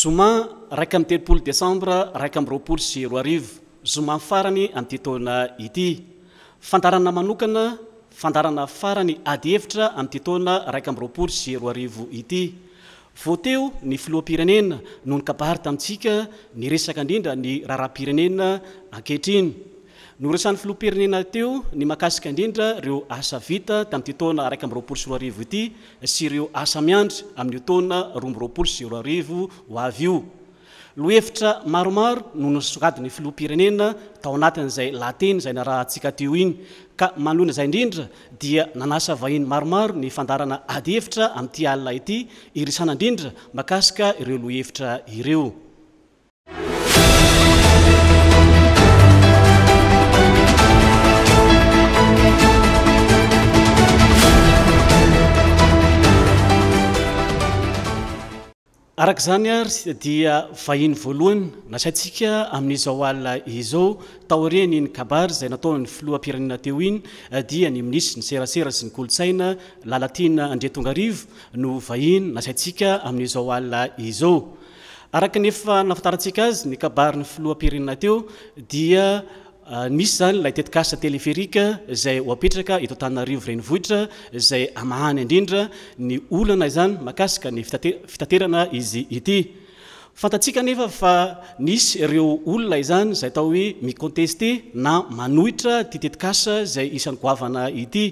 zoma raiky amin'ny telopolo desembre raika ami'ny roapoly sy roa arivo zoma farany amin'ty toana ity fandarana manokana fandarana farany ady evitra amin'nty toana raiky amin'ny roapoly sy roa arivo ity voateo ny filoampirenena noho ny kabaryta amintsika ny resaka indrindra ny raharaham-pirenena ankehitriny noresan'ny filopirenena teo ny makasika indrindra reo asa vita tamin'ty toana araky amy roapolo sy roarivo ity sy ireo asa miandry amin'ny otoana ro mby roapol sy roaarivo o avy io lo hefitra maromaro no nysongadiny filo -pirenena tao anatin' izay lahteny zay na rahantsika teo iny ka malona zay indrindra dia nanasa vahiny maromaro ny fandarana ady efitra amin'ity alina ity iresana indrindra makasika ireo lo hevitra ireo araka izany ary dia vahiny voalohany nasaintsika amin'izao alina izao taoreny ny kabary zay natao ny filoampirenena teo iny eh, dia ny minisy ny serasera sy ny kolontsaina lalatiana andretonga arivo no vahiny nasaintsika amin'izao alina izao araka nefa nafiantarantsika azy ny kabary ny filohampirenena teo dia nisy ah, zany lay tetikasa teléferika izay ho apetraka hito tana rivreni vohitra izay amahany indrindra ny olana izany mahakasika ny fitatefitaterana izy ity fantatsika anefa fa misy ireo olona izany izay atao hoe miconteste na manohitra ty tetikasa izay isan'ny goavana ity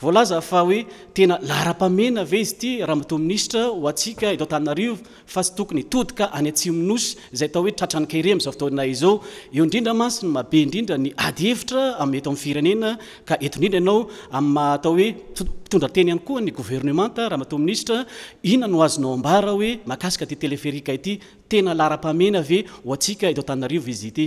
volaza fa oe tena lara-pamena ave izy ity raha matominisitra ho atsika ito tanarivo fa sy tokony tody ka any atsi minosy zay atao hoe tratra anykare am'za ftona izao eo indrindra masiny mabe indrindra ny adyevitra ameto amin'y firenena ka etondrindra anao aaatao oe itondrateny ihany koa ny gouvernemanta raha matominisitra ina noazonao ambara hoe mahakasika ty teleferika ity tena lara-pamena ave o atsika ito tanarivo izy ity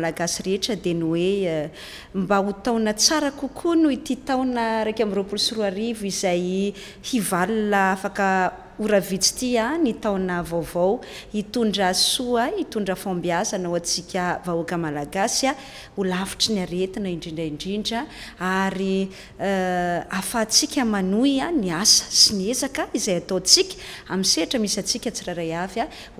malagasy rehetra dia ny oe eh, mba ho taona tsara kokoa no ity taona araiky amiy roapolo sy roa arivo izay hivalna afaka ravitsy tya ny taona vaovao itondra sa itondrafambiazanao atsika ahoakaalaasy lafitry ny aetina indrindraidrindra ay eh, afatsikaany n asa sy n ek izay ataosik mi setra misy asika tsiraaya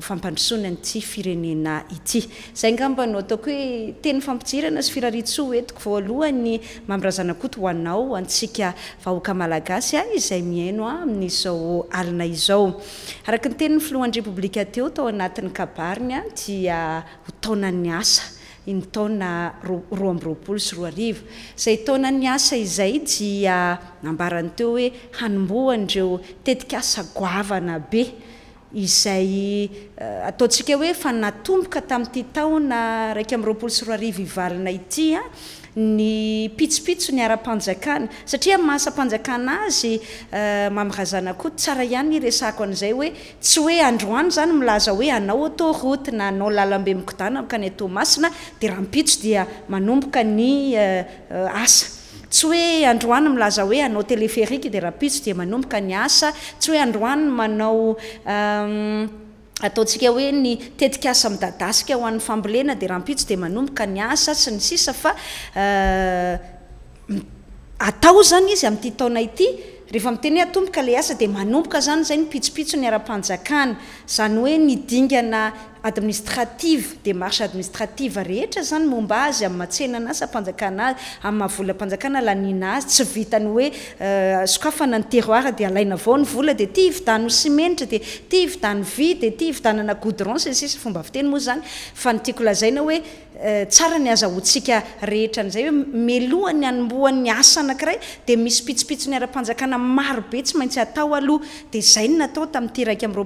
fampandrsonanty firenena iy zay ngambno ataoo oe tenfampiirana y fiaits eikooay mamrazanaoanaoatsika ahoakamalagasy izay miano amizao alina izy araka ny teniny filohan-drepoblika teo tao anatin'ny kabarinya dia h taona ny asa inytaona roa amyroapolo sy roa arivo izay htaona ny asa izay dia ambarana teo hoe hanombohandreo tetika asa goavana be izay eh, ataontsika hoe fa natomboka tamin'ity taona raiky ami'yroapolo sy roa arivo ivalina itya ah, ny pitsopitso ny ara-panjakana satria maasampanjakana azy eh, mamirazana koa tsara ihany ny resako an'izay hoe tsy hoe androany zany milaza hoe anao autorote na hanao lalambe mikodana aka ny atao masina dia eh, eh, raha mpitso dia manomboka ny asa tsy hoe androany milaza hoe anao teléferike dia raha mpitso dia manomboka ny asa tsy hoe androany manao ehm, ataontsika hoe ny tetika asa midadasika ho an'ny fambolena dia raha mpitso dia manomboka ny asa sy ny sisa fa eh, atao zany izy amin'ity taona ity rehefa miteny ho atomboka ilay asa dia manomboka zany zay n pitsopitso ny ara-panjakany zany hoe nidingana administrative démarche administrative rehetra zany momba azy amin mahatsenana asy mpanjakanazy annmahavola mpanjakana lanina azy tsy vitany hoe zokoafana euh, ny teroir dia alaina avao ny vola dia tia ivitany sementra dia tya ivitany vy dia tya vitanana goudron syny sisyy fomba vy teny moa zany fa notiako lazaina hoe Eh, tsara ny azahsiaehetra 'zay oe meloany aboany asanakiray di misy pitsopitso ny ara-panjakanamarobe tsy maintsy atao aoha d za ntotysieteayonray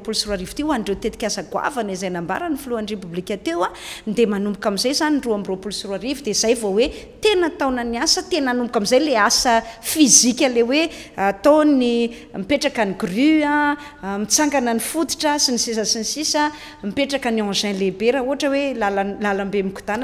dzay a oe tena taonany asa tena oboka am'zay la asa fizika le oe ataony mipetraka ny gru mitsangana nyfoditra sy ny sisa sy ny sisa mipetraka ny angin lehibe raha otra hoe lalambe mikodany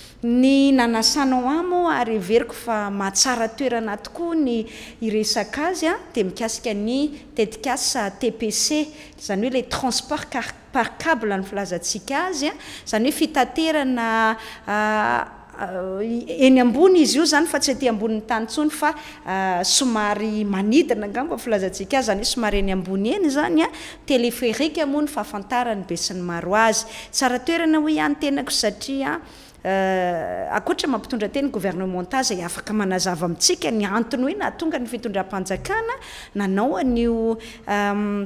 ny nanasanao am areveriko fa mahatsara toerana tokoany iesak azyad miaikytetpcanyoela transport arkal ny lazasik azyayoeenyoy zyoanya sy at amboniny tansonyasomaryaninaabolazatsika ayanyoomay enyambony eanikamonytayeyaoaoehoeayenao ar Euh, akoatra mampitondra teny gouvernement azay afaka manazava amintsika ny antony hoe na tonga ny fitondram-panjakana nanao anyo um,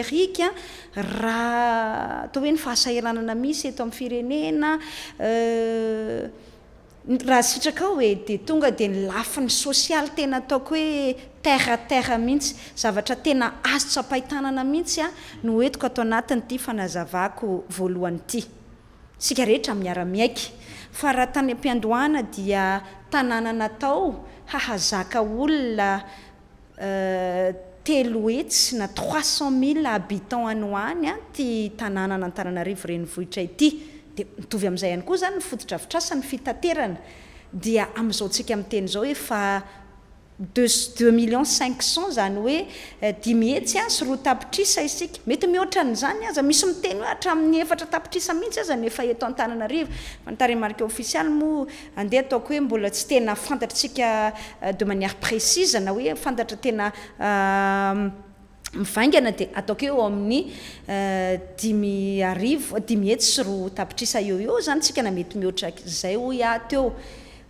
ao hoen misy eto ami'ny firenena euh, raha sitraka o oe di tonga de ny lafi ny sosialy tena ataoko hoe teretere mihitsy zavatra tena azo tsapahitanana mihitsy a no etiko atao anatiny ty fanazavako voalohany ity sika rehetra miyara-miaiky fa raha tany am-piandoana dia tanànanatao hahazaka olona euh, telo etsy na trois cent mille habitant any hohany a tya tanàna nantanana rivo reny vohitra ity dia mitovy amin'izay ihany koa izany nyfototra vitrasa ny fitaterana dia amin'izao ntsika amin'teny izao oe fa deux millions cinq cents zany oe euh, dimyhetsy a sy roa tapitrisa isika mety mihoatrany zany aza misy miteny ho hatramin'ny efatra tapitrisa mihitsy aza nefa eto ntanana rivo fantarimarike offiial moa andeha ataoko hoe mbola tsy tena fantatra sika euh, de manièra précise na hoe fantatra tena euh, mivaingana dia ataoko eo amin'ny dimy ario dimyhetsy sy roa tapitrisa eo eo zany sika na mety mihoatrak zay o ateo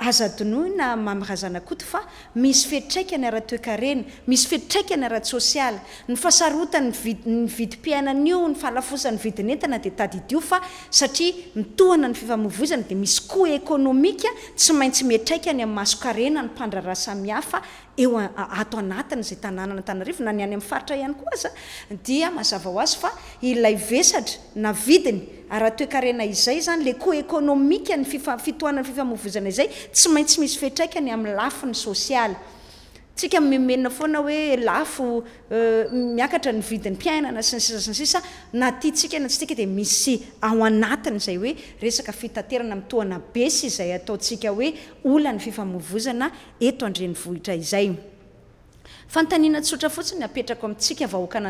azadinoi na mamirazanakoto fa misy fiitraika ny ara toekareny misy feitraika ny ara sosialy ny fahasarotany vidny vidim-piainanaio ny fahalafosan'ny vidinentana dia tadiidio fa satria mitohana ny fifamovozana dia misy koa ekonomika tsy maintsy metraikany amin'ny masokarena ny mpandrara samihafa eo ato anatiny izay tanàna na tanyrivo na ny any amin'ny faritra ihany ko za dia mazava ho azy fa ilay vesatra na vidiny ara toekarena izay zany la koa ekonomika ny fifa- fitoanany fifamovozana izay tsy maintsy misy fihtraikany amin'ny lafi ny sosialy tsika meomenna foana hoe lafo euh, miakatra ny vidiny mpiainana syny sisa snysisa na ty tsika ena tsy tika di misy ao anainy zay hoesna oae sy izay atoe'hora fotsiny aperak itsika oa ay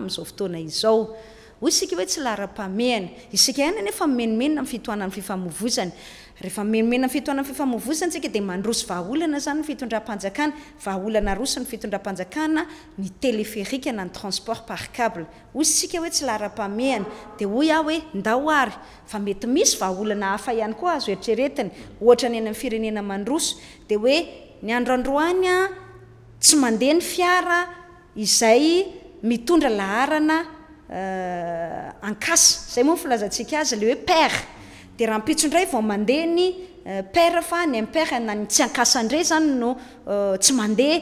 mzao aaaosik hoe tsy lara-pamehany isika hna neefa mimenomenna mfitoanan'ny fifamovozany rehefa meomena n fitoanayfifamovosatsika dia mandroso vahaolana zany nfitondram-panjakaa vahaolanaosny fitora-panakaa ny teleferikana nytransport parezyoets oeeisyieeoso d oe ny androandroany tsy mandeha ny fiara izay mitondra lahaana euh, ankasa zay moa filazasika azyle oe par dia raha mpitso indray vao mandeha ny eh, pera fa ny impere na ny tsy ankasaindrey zany no eh, tsy mandeha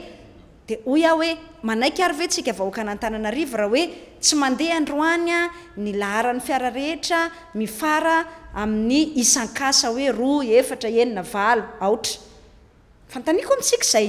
dia ho ah hoe manaiky ary ve tsika vahoaka ana antananariva raha hoe tsy mandeha androany a ny laharan'ny fiara rehetra mifara amin'ny isankasa hoe roa efatra henina valo aotra fantanyko mitsika izay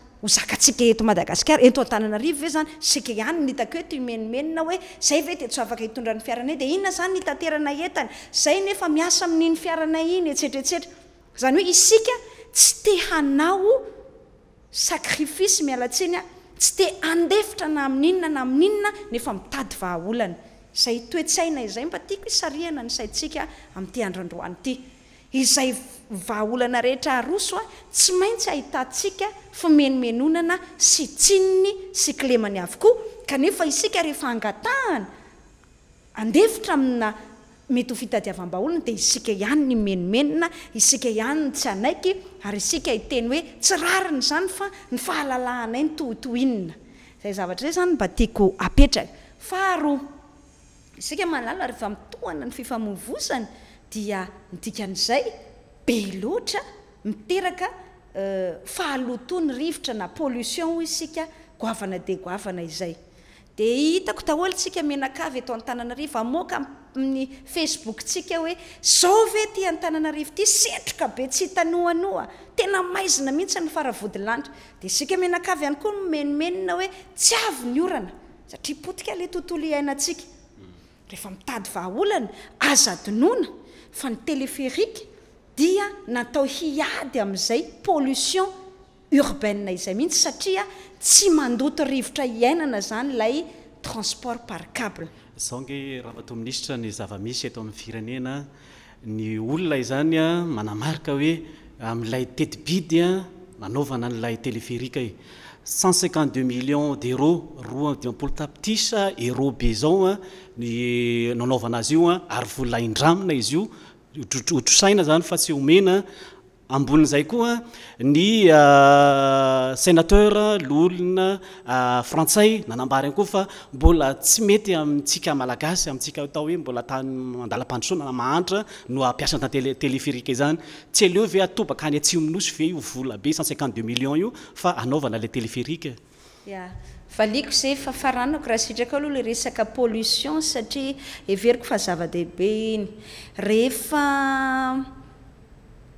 hozaka tsika eto madagasikara ento an-tanana arivo ve zany sika any nitaketomenimenina hoe zay ve tets afaka hitondrany fiarana de inona zany nna ey zay nefa miasa min'niny fiaranay iny etsetra esetra zany hoe isika tsy te hana sakrifisy mialatsinya tsy te andeitra na amin'inona na amin'inna nefa mitady vaaolany zay toetsaina izay mba tiako isaihana ny saitsika amin'ity andro androany ity izay vaaolana rehetra haroso a tsy maintsy ahitantsiaka fimenomenonana sy tsinny sy klemany avokoa kanefa isika rehefa angatahana andefitra amina mety ho fitadiavam-baolana dia isika ihany ny menomenina isika ianny tsy anaiky ary isika iteny hoe tsirariny zany fa ny fahalalaanai ny totoininaizay za e znybaaaisiaalalaehefmitohana ny fifamovosany dia ndikan'izay beoarakfahaloto eh, ny rivotra na politionsik gna de gana izayditako aholy sika menakav eto ntannarivo amoka ainny facebook sika oe zaove ty antananarivo ty setroka be tsy itanoanoa tena maizina mihitsyny faravodilanitra d sika menakav hany koa menimenina hoe ty any na saala ttoo iainasikeheitady vahalana azainona fa ny teléferika dia natao hiady amin'izay polution urbaine izay mihitsy satria tsy mandoto rivotra iainana zany lay transport parkable zao nge raha matominisitra ny zava-misy eto amin'ny firenena ny olona izanya manamarika hoe amin''lay tetibidya manaovana n'lay teléferika e cent cinqandeux millions d'euros roadi ampolo tapitrisa euro be zao a ny nanaovana azy io a ary volona indramina izy io hotrosaina zany fa sy homena ambonizay koa ny ah, sénateur loolona ah, frantsay nanambariny koa fa mbola tsy mety amitsika malagasy amitsika atao hoe mbola tay andala-pandsona namahantra no ampiasaa ta teléferika izany tsy aleo ve atobaka hany atsi minosy fe io vola be cetci d million io fa anaovana la teleferikeahrlonaeie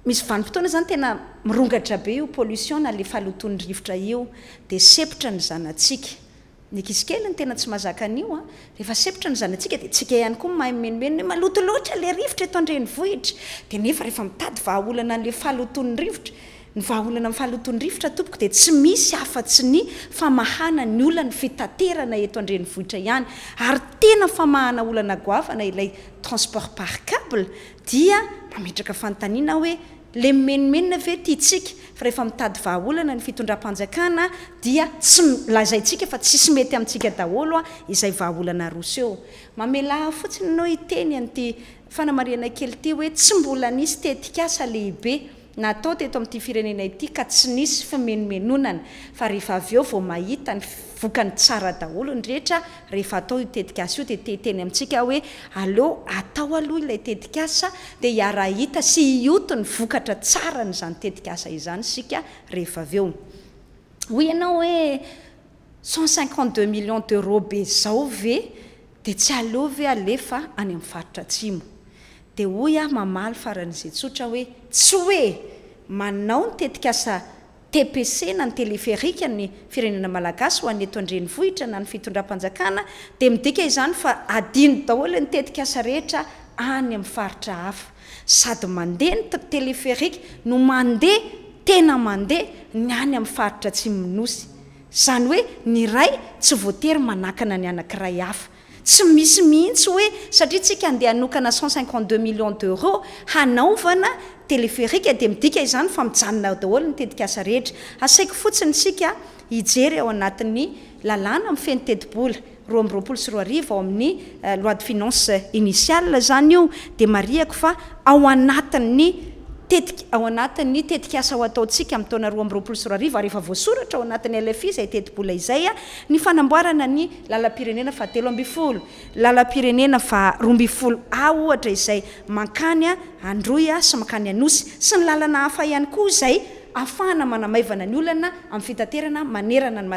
misy vanympotoana zany tena mirongatra be io politionale fahaloton'nyrivotra io di septra nyzansika ikelynytenasy ahzaetra ka yhaeien latal otra eto re nyhitra nerehefamitadyahaolanal ahaoonyotraafahotonyrvotrato d tsy misy afasy ny fahnanyoanyna etorenyhitraayhn olanana ilaytransport parae aaetrakafananina hoe le menomenna ave tia tsika fa rehefa mitady vahaolana ny fitondram-panjakana dia tsy lazaitsika fa tsisy mety amintsika daholo a izay vahaolana ros eo mamelaha fotsiny anao hiteny an'ity fanamariana kely ity hoe tsy mbola nisy tetik asa lehibe natao teto ami'ity firenena ity ka tsy nisy fimenomenonany fa rehefa aveo vao mahita ny vokany tsara daholo ndrehetra rehefa atao itetikasa io di teteny amintsika hoe aleo atao aloha ilay tetik asa dia iara hita sy hioto ny vokatra tsara ny zany tetikasa izany sika ehefa aveo hoy ianao hoe cencinde millions d'euro be zao ve dia tsy aleo ve alefa any amin'ny faritra tsimo di hoy a mamaly fara n'izay tsotra hoe tsy hoe manao nytetik asa tpc na ny teleferika ny firenena malagasy ho any eto andreny vohitra na ny fitondra-panjakana dia midika izany fa adiny daholo nytetik asa rehetra any amin'ny faritra hafa sady mandeha ny teleferika no mandeha tena mandeha ny any amin'ny faritra tsy minosy izany hoe ny ray tsy voatery manakana ny anank'iray hafa tsy misy mihitsy hoe satria tsika andeha hanokana cent cinqtd millions d'euros hanaovana teléferika dia midika izany fa mijanona daholo nytetikasa rehetra asaiko fotsiny sika ijery ao anatin'ny lalàna amin'ny fe nytetibola roa amyroapolo sy roa ariva ao amin'ny eh, loi de finance initial zany io dia mariako fa ao anatin ny tetika ao anatin'ny tetikasaoataotsika mitonaroa amroalosyrirefavsoratra aoanatin'ylfz tetiola izaya ny fanaboaranany lalapirenena fatelo amifololalapirenena fa rombifolo a ohatra izay mankanya androya sy mankany anosy sy ny lalanay yanayonmnne y adaaaoiynao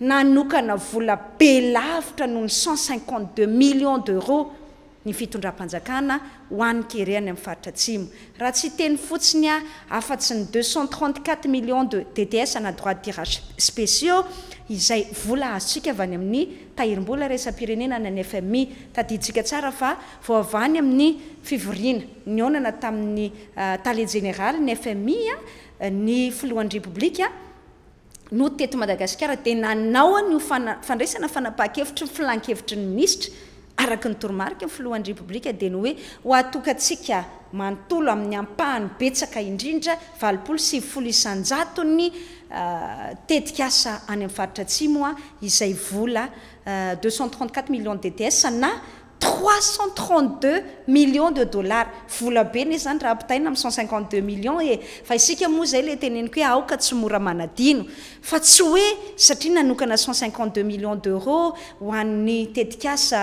nanokana vola belavitra noho ny centcinqtd millions d'euros ny fitondra-panjakana ho anny kerehany amin'ny faritra tsimo raha tsy teny fotsiny a afatsy ny deucent4t millions de dts na droit dirage spéciaux izay vola azotsika vany amin'ny tahirim-bola resampirenenana ny fmi taditsika tsara fa vo vany amin'ny fivoriana ah, ny onana tamin'ny talé genéral ny fmia ny filohan'ny républika no teto madagasikara dia nanao any hofanfandraisana fanapahakevitry ny filankhevitry ny minisitra araka ny torimarika n filohan'ny républika dia no hoe ho atokaantsiaka manontolo amin'ny ampahany betsaka indrindra valopolo sy y folo isanjato ny ah, tetika asa any amin'ny varitra tsimo a izay vola ah, dece3t4t millions d dets na 3cen32 millions de dollars vola be n e zany raha ampitahina amin'n centciq2 million e fa isika moa izay lay teneniko hoe aoka tsymoramanadino fa tsy hoe satria nanokana ceciq2 millions d'euros hoannn'ny tetik asa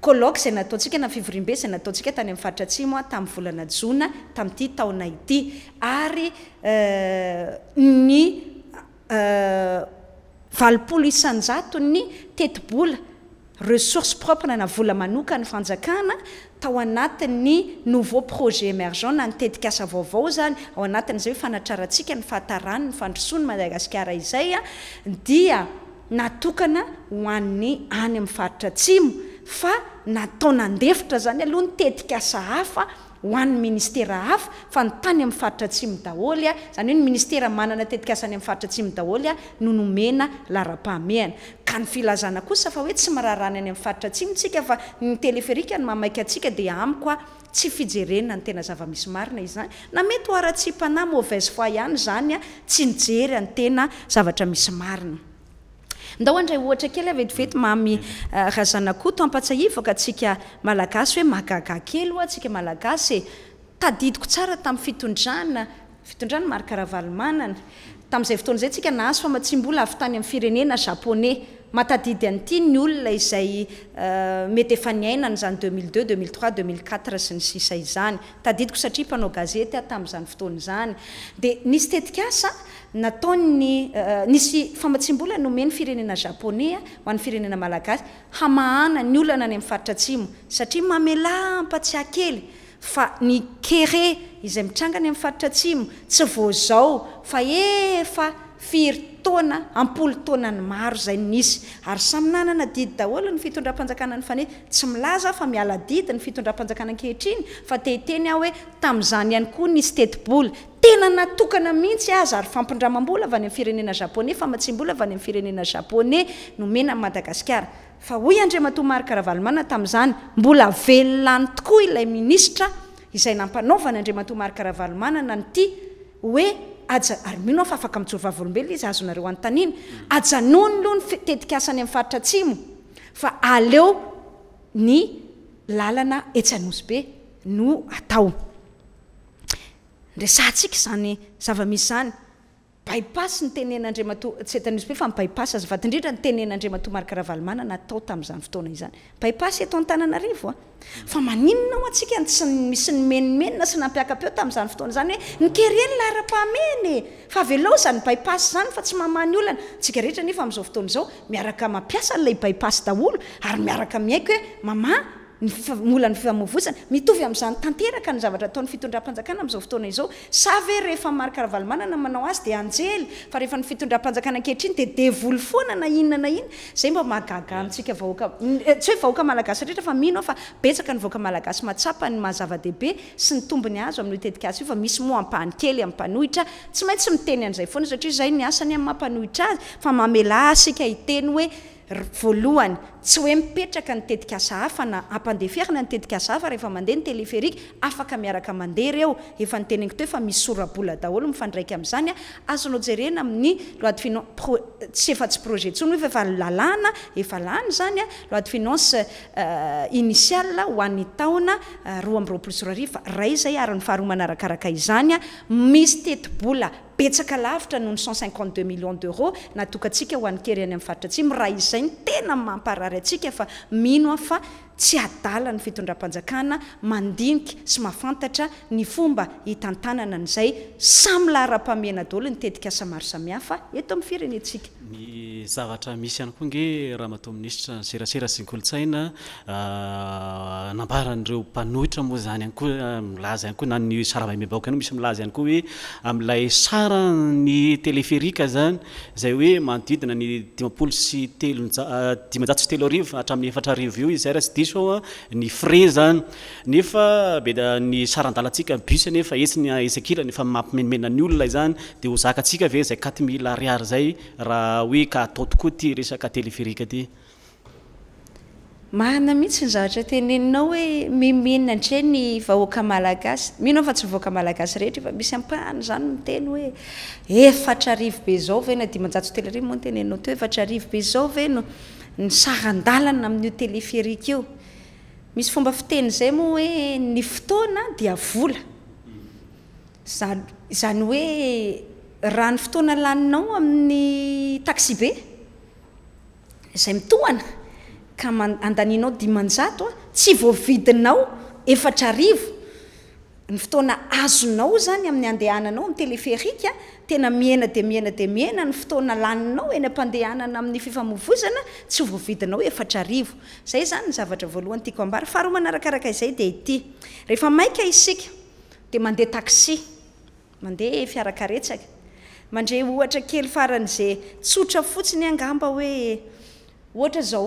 klo izay nataontsika na fivribe zay nataontsika tany am'ny faritratsimoa tamin'nyvolanajona tam'ity taona ity ay eh, ny eh, alo isnjao ny tetibola resource propre na vola manokany fanjakana tao anatinny nouveau projet émergent na notetikasa vaovao zany'zay hfnaransikan tanon androsoany aaaayianatokana hoanny any amin'ny faritra tsimo fa natao nandefitra zany aloha nytetika asa hafa hoan'ny ministera hafa fa ny tany amin'ny faritra tsy mi daholy a zany hoe ny ministera manana tetikasa any amin'ny faritra tsy midaholya nonomena lara-pahameana ka ny filazana kosa fa hoe tsy miraharany any ami'ny faritra tsy mitsika fa ny teleferikany mamaika atsika dia amikoa tsy fijerenna notena zavamisy marina izyzany na mety hoaratsipana movaize foi ihany zanya tsy nijery antena zavatra misy marina ndao andray oatra kely avetivety mamy mm-hmm. eh, razanakoatapatsai ka asika malagasy hoe magagakely tsiaalagasy tadiiko tsara tamin'ny fitondranafitndrana markaraalmaan tamn'izay fotozay sika naazo famatsymola avytany amn'nyfirenena japona matadidy anity nyolona izay eh, mety efanainanyzany deumi t i4sy ny ssazany tadiio satria mpanaozettami'zany fotoanzany dia nisy tetikasa natao ny eh, nisy fambatsim-bola nome ny firenena japonais a ho an'ny firenena malagasy hamahana ny olana any amin'ny faritra tsimo satria mamelampa tsy akely fa ny keré izay mitrangany amin'ny faritra tsimo tsy vozao fa efa firytona apolo taonany maro zay nisy ary saminanana didy daholo ny fitondra-panjakana ny faney tsy milaza fa mialadida ny fitondram-panjakanakehitriny fa tehiteny ah hoe tamin'izany ihany koa nisy tetiboly tena natokana mihitsy azy ary fampindramambola vany amfirenenajapona famatsibolavany amfirenena japona nomenanmadagaskara fa hoy andrimatomarykarahavalmanana tami'zany mbola velonany tokoa ilay ministra izay nampanovany andrimatomarykarahavalmanana nty oe aja ary mino ao fa afaka mijoro vavolombelona izy azonareo anytaniny ajanony loha ny tetika asany amin'ny faritra tsimo fa aleo ny lalana etsanosy be no atao ndreysa ntsika izany zava-misy izany bpas nytennrmatsetizy e fa bapasyazyvatndrindra nteenandrmato markarahaalmanana atao tam'zany otona ianybapasy tontananaia fa maninonao atsikasmisy ny menimenna sy napiaka-peo tam'izany fotoana zany hoe nykerelyna ara-pahmeny fa avelozay baipasy zany fa tsy mama ny olana tsika rehetra nef m'izao fotonazao miaraka mampiasa n'lay baipasy daolo ary miaraka miaiky hoe mama tofiraazaaaoaeehfaakhaanaoazy di anjely fa rehefa nyfitondra-panjakana kehitra iny di dely foana nainana inzaymbaaaastsyeoaaaasretrafa ihnfabetsakanyvkamalagasymatsapany mahazavadehibe sy ny tombny azyamtetiazyfamisy pahnykelyaohira tsy mainssy miteny zaya saazaynasaymampanohira azy fa mamelasika iteny hoe tsy hoe mipetraka nitetika asaafana ampandefirina ntetikasaafrehefa mandeha nyteleferikaafakamiarakamandeha reo efanten to fa misorabola daolo mifandraika am'zanyaazonaojerenaamin'ny sy efa tsy proje ntsony faefalalna efalany zanyaoay financeiniial euh, hoany taonaoa euh, amrosia ray zay arynyfaharo manarakarakaizanya misy tetibola betsaka lavitra noho ny cent cinquante deu millions d'euros natokaantsika ho an'nikeryany amin'ny varitra tsi moraha izay ny tena mamparary antsika fa mino a fa tsy adala ny fitondram-panjakana mandiniky sy mahafantatra ny fomba hitantanana an'izay samy la ra-pamena dolo nitetika asamary samihafa eto amin'ny firenentsika ny zavatra misy ihany koa ge rahamatominisitra serasera sy nkolontsainanambaran'reompanohitra ah, moa zanyykoamilaza ay koa nay saramamebako ianyao misy milaza hany koa hoe ami'ilay sara ny teléferika zany zay hoe manodidina ny diapolo syteldimajato ah, sy telo arivo atramin'ny efatra arivo io izayah sydi sao a ah, ny fre zany nefa be da ny saran-dalatsika busnefa esiny esakila nefa ah, mampimenimena ny olona zany de hozaka atsika ave zay katre mile ariary zay raha hoe k atao tooa tyea efeik yinaooe haashfatsy aalagas rehetfa misy hazanye oebe zaodeiaofatra aiobe zaona ny sarandalana amin'io teleferika io misy fomba fiteny izay moa hoe ny fotoana dia vola zan izany hoe raha ny fotoana laninao amin'ny taxibe izay mitohana ka ma andanianao dimmanjato a tsy voavidinao efatra arivo ny fotoana azonao zany amin'ny andehananao amy teleferika tena miena de miena de miena ny fotoana laninao eny am-pandehanana amin'ny fifamovozana tsy vovidinao efatra rivo zay zany n zavatra voalohany tiak abara faharo manarakaraka izay di ity rehefamaika isika de mandeha tasi mandea fiarakaretsaka mandre ohatra kely faran'zay tsotra fotsiny angamba hoe ohatra zao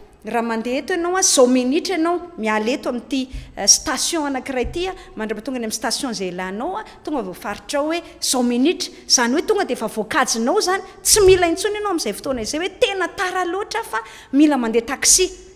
raha mandeha eto ianao a sominutra ianao miala eto ami'ity eh, station anakiray ty a mandramatonga any ai'y station zay lanao a tonga voafaritra o hoe sominitra izany hoe tonga de efa voakajinao zany tsy mila intsony anao am'izay fotoana izay hoe tena tara loatra fa mila mandeha taxi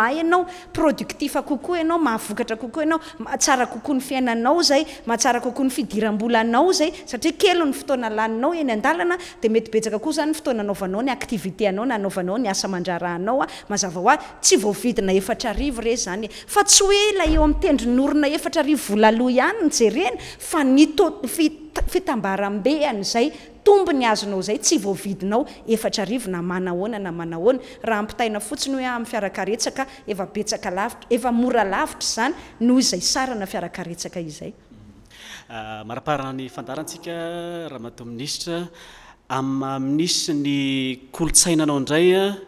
a ianao productif kokoa ianao mahavokatra kokoa ianao mahatsara kokoa ny fiainanao zay mahatsara kokoh ny fidiram-bolanao zay satria kely ny fotoanalaninao eny andalana di metybetsaka koa zanyn fotoana anaovanao ny ativitéanaonanaoanao ny asamandraranaoa mazava o tsy voavidina efr e zany fa tsy oe la eoamitendri nyorina efatra i volaloh ihanyny jereny fa n fitambarambe anzay tobo ny azonao zay tsy voavidinao efatra arivona manahoana na manahoana raha ampitaina fotsiny hoe amin'ny fiarakaretsaka efa betsaka lavitra efa mora lavitra zany noho izay sarana fiarakaretsaka izay ah, maraparana ny fandaratsika raha mato minisitra aminisitra ny kolotsainanao indraya ah,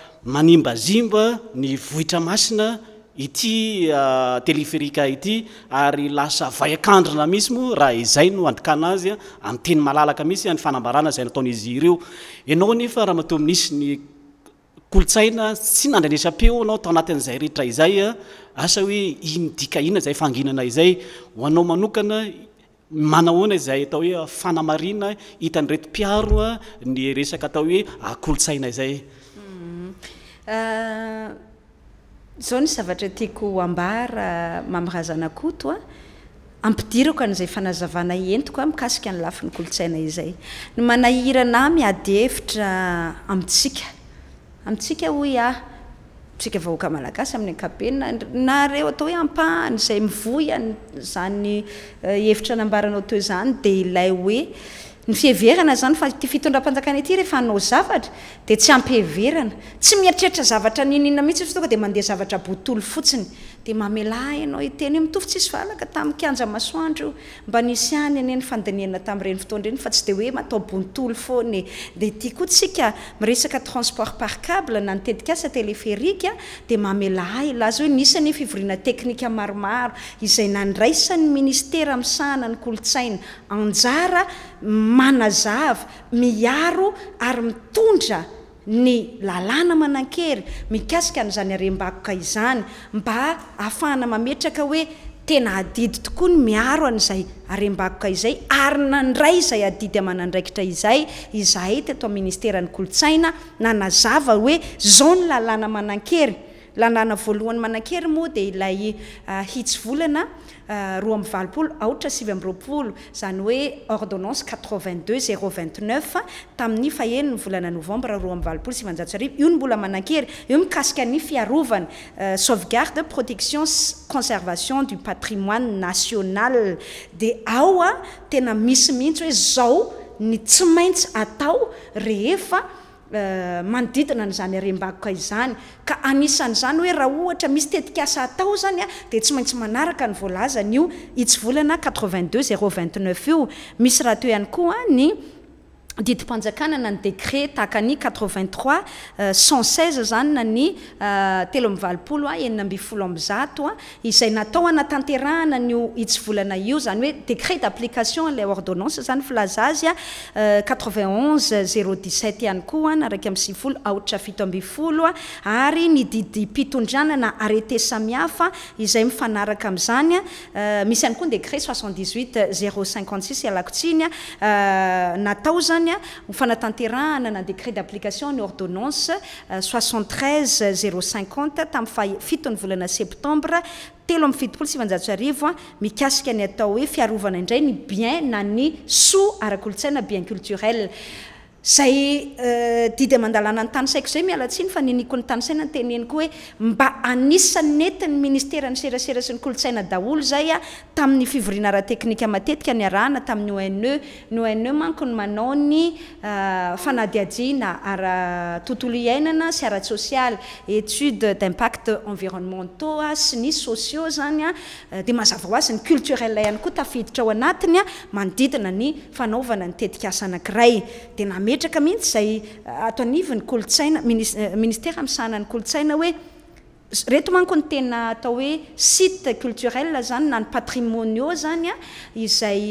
manimbazimba ny vohitra masina ity ah, telferika ity ary lasa vaykandrina misy moa aha izay noaikanazy ateny aaaka mihisyfaanazay nataoizy eo anao nefa raha matominisyny kolotsaina sy nandranesa-peo anao atao anatin'zay reetra izaya aa hoe inoin zayzayaaoaona zay ataohoe fanaaina hitan'nyretopiaoa ny resak atao hoekolotsaina ah, zay Ah, zao nysy zavatra tiako ambara mamirazanako to a ampidirako an'izay fanazavana entikoa mikasika ny lafi ny kolotsaina izay ny manahirana miady hevitra amintsika amitsika hoe ah mitsika vahoaka malagasy amin'ny ankapenna nareo atao hoe ampahany izay mivoyany zany eh, hevitra ny ambaranao toy zany dia ilay hoe ny fiheverana zany fa ti fitondra-panjakana ity rehefa hanao zavatra dia tsy ampiheverana tsy miatreritra zavatra nnina mihitsy y tonga di mandeha zavatra botolo fotsiny dia mamela hay ianao iteny hoe mitofotsisy valaka tamin'ny kianja masoandro io mba nisy any any e nyfandinena tamin'ireny fotoandreny fa tsy di hoe mataobontolo foanye dia ty koa tsika miresaka transport parkable na nitetikasa teleferikaa dia mamela hay laza hoe nisany fivoriana teknika maromaro izay nandraisany ministera amin'ny sahana ny kolontsaina anjara manazava miharo ary mitondra ny lalàna manan-kery mikasika an'izany arem-bakoka izany mba hahafahana mametraka hoe tena adidy tokoa ny miaro an'izay arem-bakoka izay ary nandray izay adidy amanandraikitra izay izahy ti to amin ministeran'ny kolontsaina nanazava hoe zao ny lalàna manan-kery lalàna voalohany manan-kery moa dia ilay ah, hitsy volana Euh, roa am valopolo aoatra sivy amroapolo zany hoe ordonnance qvn2u z 2t9efa tamin'ny fahenyny volana novambre ro amvalopolo sivyanjatsy ariva io ny mbola manakery io mikasika any fiarovany euh, sauvegarde protection conservation du patrimoine national dia ao a tena misimihitsy hoe zao ny tsy maintsy atao rehefa Eh, manodidina nyizany arem-bakoka izany ka anisa n'izany hoe raha ohatra misy tetika asa atao zany a dia tsy maintsy manaraka ny voalazany io hitsy volana ktvt2e zé 2tneu io misy raha toe hany koa a ny didi mpanjakananany décre takany 3oayoedécre dappliation aaneayoo nya hofanatanterahana na décret d'application ny ordonance euh, soixante treize zéro cinquante tamin'ny fa- fitony volana septambre telo amin'ny fitopolo sy fifanjatso arivo a mikasika ny atao hoe fiarovana indray ny bien na ny sos arak olontsaina bien culturel zayidy eh, mandalana ny tany saiko zay mialatsiny fanniko nytnysineeym eyiisterny serasera sy ny olotsainaozay tamin'ny fivorinaratenikamatetika nyarahna tami'nyneyne manymanaonyfanadiaina eh, aratotoolo ainana sy ara sosial étude dimpact environementasy ny soiad azaaany ltrel hay oaiteisaay etraka mihitsy zay eh, atonivyny olosaina ministere eh, aminsanany kolosaina hoe reto mankony tena atao oe site culturel zany na ny patrimonio zanya izay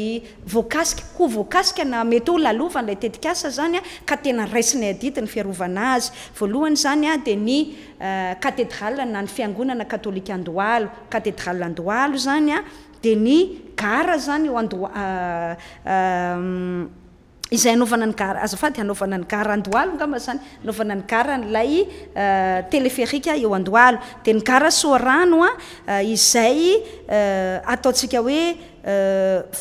voaka ko voakaikana mety ho lalovanlay tetikasa zanya ka tena nyraisina aditi ny fiarovana azy voalohany zany a dia ny eh, katedrale na ny fiangonana katôlikaandoalo atedrale andoalo zanya di ny gara zanyad izay anaovananaraazafady anovana ngaraandoalongama zany anovananaran'layteléferika euh, eo andoao di ngara sorano a euh, izay euh, ataotsika hoe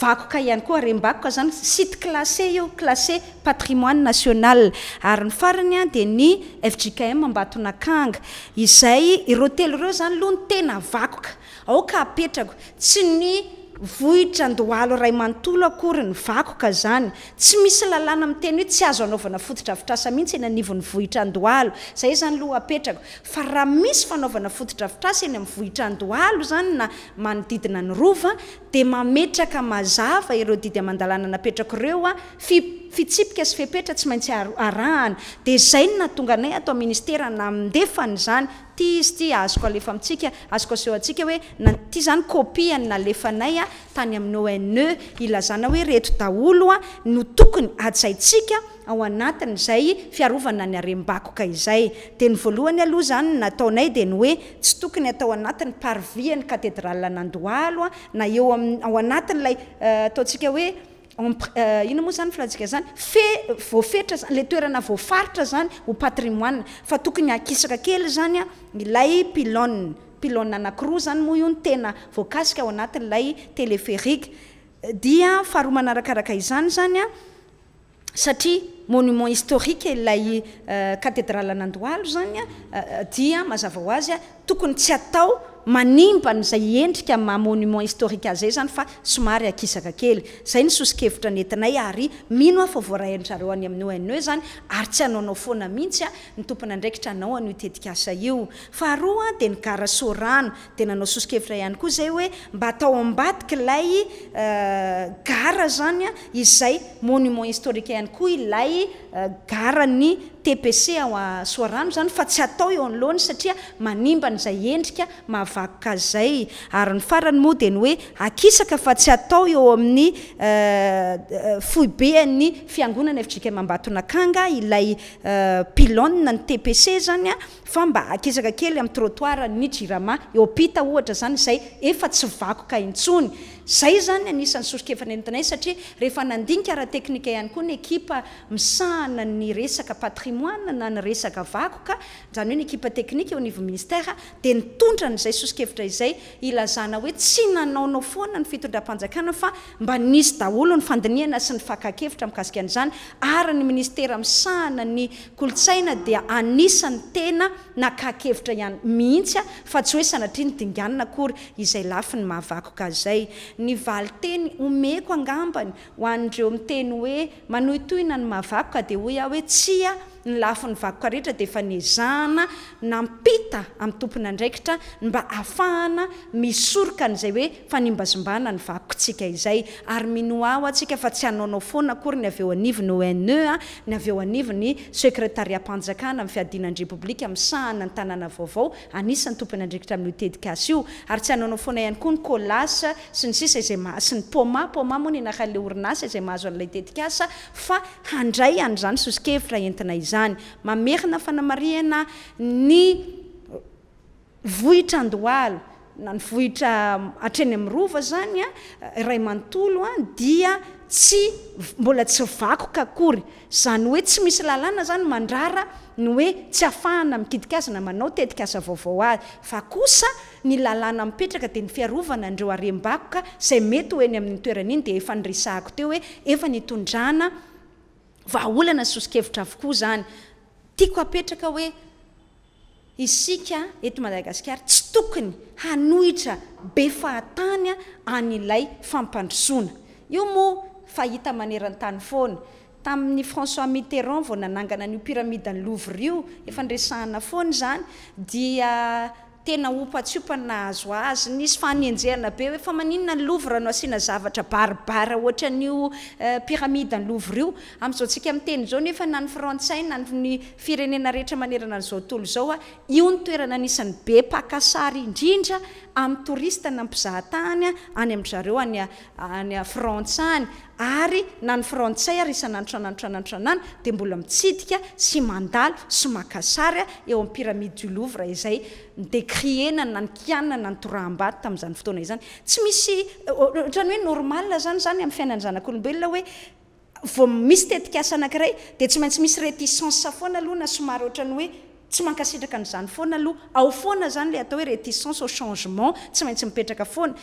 vakoka ihany koa rem-bakoka zanysite classé eoclasé patrimoine national ary ny farany a dia ny fgkmambatona akanga izay iro tely reo zany loha ny tena vakoka aoka apetrako tsy ny vohitra an-dohalo ray mantolo akory ny vakoka zany tsy misy lalàna amin'y teny hoe tsy azo anaovana fototra fitrasa mihintsy eny anivon'ny vohitrandohalo izay zany aloha apetrako fa raha misy fanaovana fototra fitrasa eny amin'ny vohitrandohalo zany na manodidina ny rova dia mametraka mazava ireo didy amandalana napetrako reo a fi fitsipika sy fehpetra tsy maintsy arahana de zay no natongaanay ataoministerana indefany zany ty izy ty azokolefaitsikaazooasika hoe ty zany pi nalefanaya tany amin'yone ilazana hoe reto daoloa no tokony asaitsika aonatny zayfiaana ny aembakok izay de y lohany aoha zanynataonay de n oe tsy tokonyatao anatyparianytedralana eoaoanatiylay eh, ataosika oe Euh, ino moa izany filatsika zany fe voafetra za lay toerana voafaritra zany ho patrimoine fa tokony akisaka kely zanya ilay piloe piloe anakiroa zany moa io no tena voankasika ao anatin'lay teléferike dia faharoa manarakaraka izany zany a satria monument historikue ilay euh, katedralenandohalo zany a euh, dia mazava ho azya tokony tsy atao manimban'zay endrika mamnmen historikazay zany fa somary aiakkely zay ny sosikevitra neinay ayminoayayaoakad d nanao soskeitra iay oa zay oe mba ataoabaika lay eh, zany izay e istiaay oa layy tpc ay a sy oa mnzay edrka akoka zay ary ny farany modyny hoe akisaka fa tsy atao eo amin'ny eh, eh, fohibeany fiangonana efidrikaymambatonakanga ilay eh, pilone ny tpc zany a fa mba akisaka kely amin'ny trotoira ny jirama eopita ohatra zany izay efa tsy vakoka intsony zay zany anisan'ny sosokevitray eninay satria ehfnadikateniaihany koa ny eipihayesakatoeskkyieiaiistdnra'zay soskeirazayoe tsy nanaonao foana ny fitondra-panjakana fa mba nisy daolony fandiniana sy ny fakakevitra mkaikaanyzany yny ministeramisahana ny kolotsaina di anisany tena nakakeitra hanyihitysyoe nyaoyizay lafiny mahavakokazay ny valy teny homeko angambany hoanindreo amiteny hoe manoytoina ny mavakoka dia hoy iah hoe tsya nlafnyvakoka rehtra deefa ny aanampi am'y tompondraikirmba aahana misorokan'zay oe fanimbazombana nyakoksikaayaymiasika fa tsy anaonao foana kory ny aveoainy onenyaeoainysetinmyianéy hnyaira amin'yteiayts aaonaofonaay koa nla sy ny sisa izay has ny aamon enaleorinszay hazo alatei andray ananyokevitraeinaiy zany mamerina fanamariana ny vohitra andoalo na ny vohitra um, atreny amin'ny rova zany a ah, iray manntolo a ah, dia tsy mbola tsy vakoka akory izany hoe tsy misy lalana zany mandrara ny oe tsy afahana mikidikazana manao tetika aza vaovao azy fa kosa ny lalana mipetraka dia ny fiarovana ndreo arem-bakoka izay mety hoeny amin'ny toeran' iny di efa nrysahako teo hoe efa ny tondrana vahaolana ny sosikevitra avokoa zany tiako apetraka hoe isika ety madagasikara tsy tokony hanohitra be fahatanya anyilay fampandrosoana io moa fa hita maneran tany foany tamin'ny françois miteran vao nanangana n'io piramidy ny lovr io efandresahana foany zany dia naompatsiopanahazo azy nisy fanenjerana be hoe fa maninona ny lovraanao asiana zavatra baribara oatranyio eh, piramidy ny lovra io amin'izao ntsika amin'n teny zao nefa na ny frantsay na nyny firenena rehetra manerana nyizao totolo zao a io ny toerana anisany be pakasary indrindra amin'ny torista ny ampizahatanya any amin'zareo any any frantse any ary na ny fransay aryisanantrananranatranana dia mbola mitsidika sy mandal somakasaya eo ami pramide du lovr izay décriena naykianna norabay tami'zanyfotoanazany sy misy ora'y hoe noral zany zayamny fiainanzanakolobelonaoe isytetiasaakiray di tsy maintsy misy reticence foana aloha na somary ohtrany oe tsy mankasitraka n'zany foanaaloa ao foana zany la atao hoe réticence au changement tsy maintsy mipetraka foana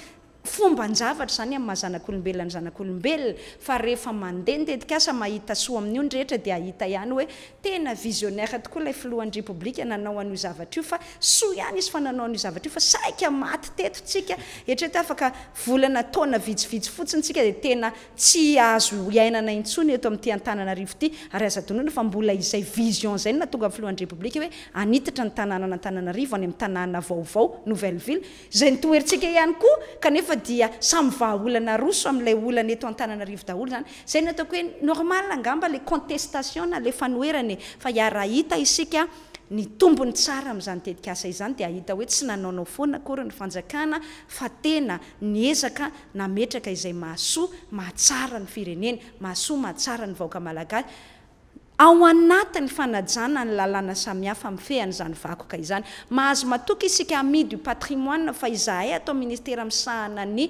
fomba njavatra zany amahazanaklobelzaoloe hendetei ai ainionrehetra d ahiayoeaiaooaan ara es eeavlanatnavisivitsy fotsinysika di tena tsy azo annatsony eomi'tyatananivotyayzfa mbola izayiinananayloanréptanytniy atnaoaonouvellevile zay ntoerysika ihany koa kanefa dia samy vahaolana roso amin'ilay olany eto an-tanana rivodaholo zany zay no ataoko hoe normale angamba ila contestation na le fa noeran e fa iara hita isika ny tombony tsara amin'izanytetika asa izany dia ahita hoe tsy nanaonao foana akory ny fanjakana fa tena ny ezaka nametraka izay mahasoa mahatsara ny firenena mahasoa mahatsara ny vaoaka malagasy aati'ny fanajana ny lalana samihafa my fehanyzany akoka izany mahazo matoka isika mi du patrimoan fa izahay ataoyministeramisahana ny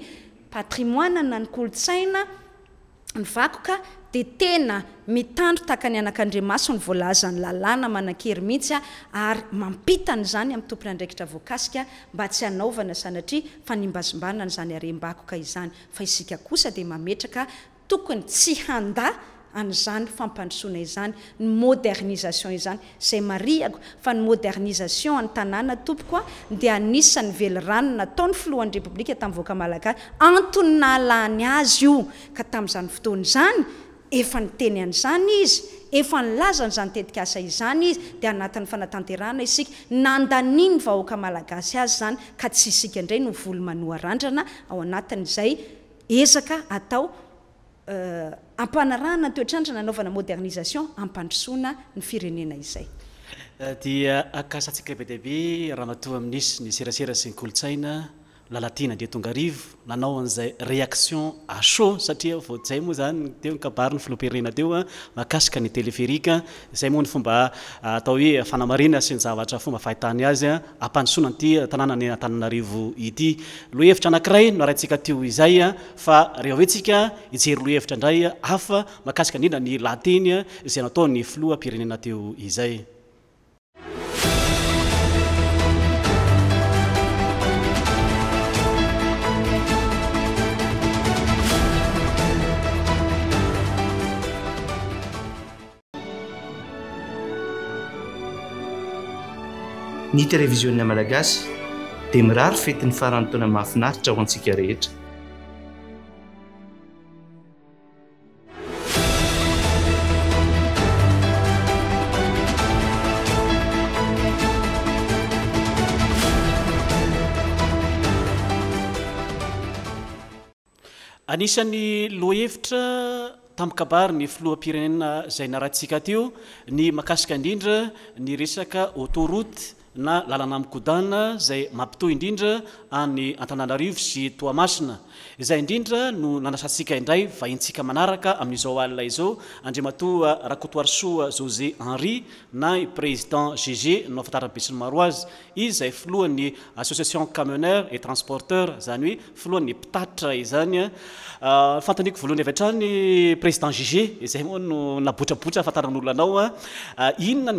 patrimoan na ny kolotsaina ny vakoka di tena mitandro taka ny anakandrimaso ny vlazany lalna manakery mihitsy ay mampitanyzany am'ytompony araikiraaimba syaana ana bnzayzisdeny ty handa azanyfampandrosoana izany ny modernisation izany izay marihako fa ny modernisation ny tanàna tompokoa di anisanyvely rano natao ny filohany répoblika tami'yvaoaka malagasy antony nalany azy io ka tamin'izany fotoany izany efa niteny an'izany izy efa nylaza n'zany tetika asa izany izy dia anatin'ny fanatanterana isika nandaniny vahoaka malagasy azy zany ka tsy isika indray no volomanoarandrana ao anatin'izay ezaka atao Euh, ampanarahna toetrantra nanaovana modernisation ampandrosoana ny firenena izay eh, dia akasa ntsika be diibe raha matoy aminizy ny serasera sy ny kolotsaina lalatinadea tongarivo nanao azay réation aso satria votzay moa zanyteo kabarny floirenateoa mahkaika ny teleferika zay moany fomba ah, atao hoefanamarina sy ny zavatra fomba fahitany azy apanonanytytananay ah, atananarivo ity lo hevitra anakiray norantsika tio izay ah, fa re hoetsika ijery lo hevitra ndray afa makasika nia ny latiny zay natao ny floa pirenenateo izay ny telévisionna malagasy dia mirary fetin'ny faranytona mahafinaritra ho antsika rehetra anisan'ny loa hevitra tamikabary ny filoampirenena zay naratsika atio ny mahakasika indrindra ny resaka autorote nalalanaaia zay mampito indrindra any atananarivo sy toamasina zay indrindra no naasasika indray vahintsika ka amin'zao a izao andrimato raotorso jose henri na président gge no afantarabesnymaro azy izay flohany association camener et transporteur zany hoe loanypitatr zanyfaiko ah. ah, vhany tranyprésident gge ayonaboraboraaftaan'laoinonao ah.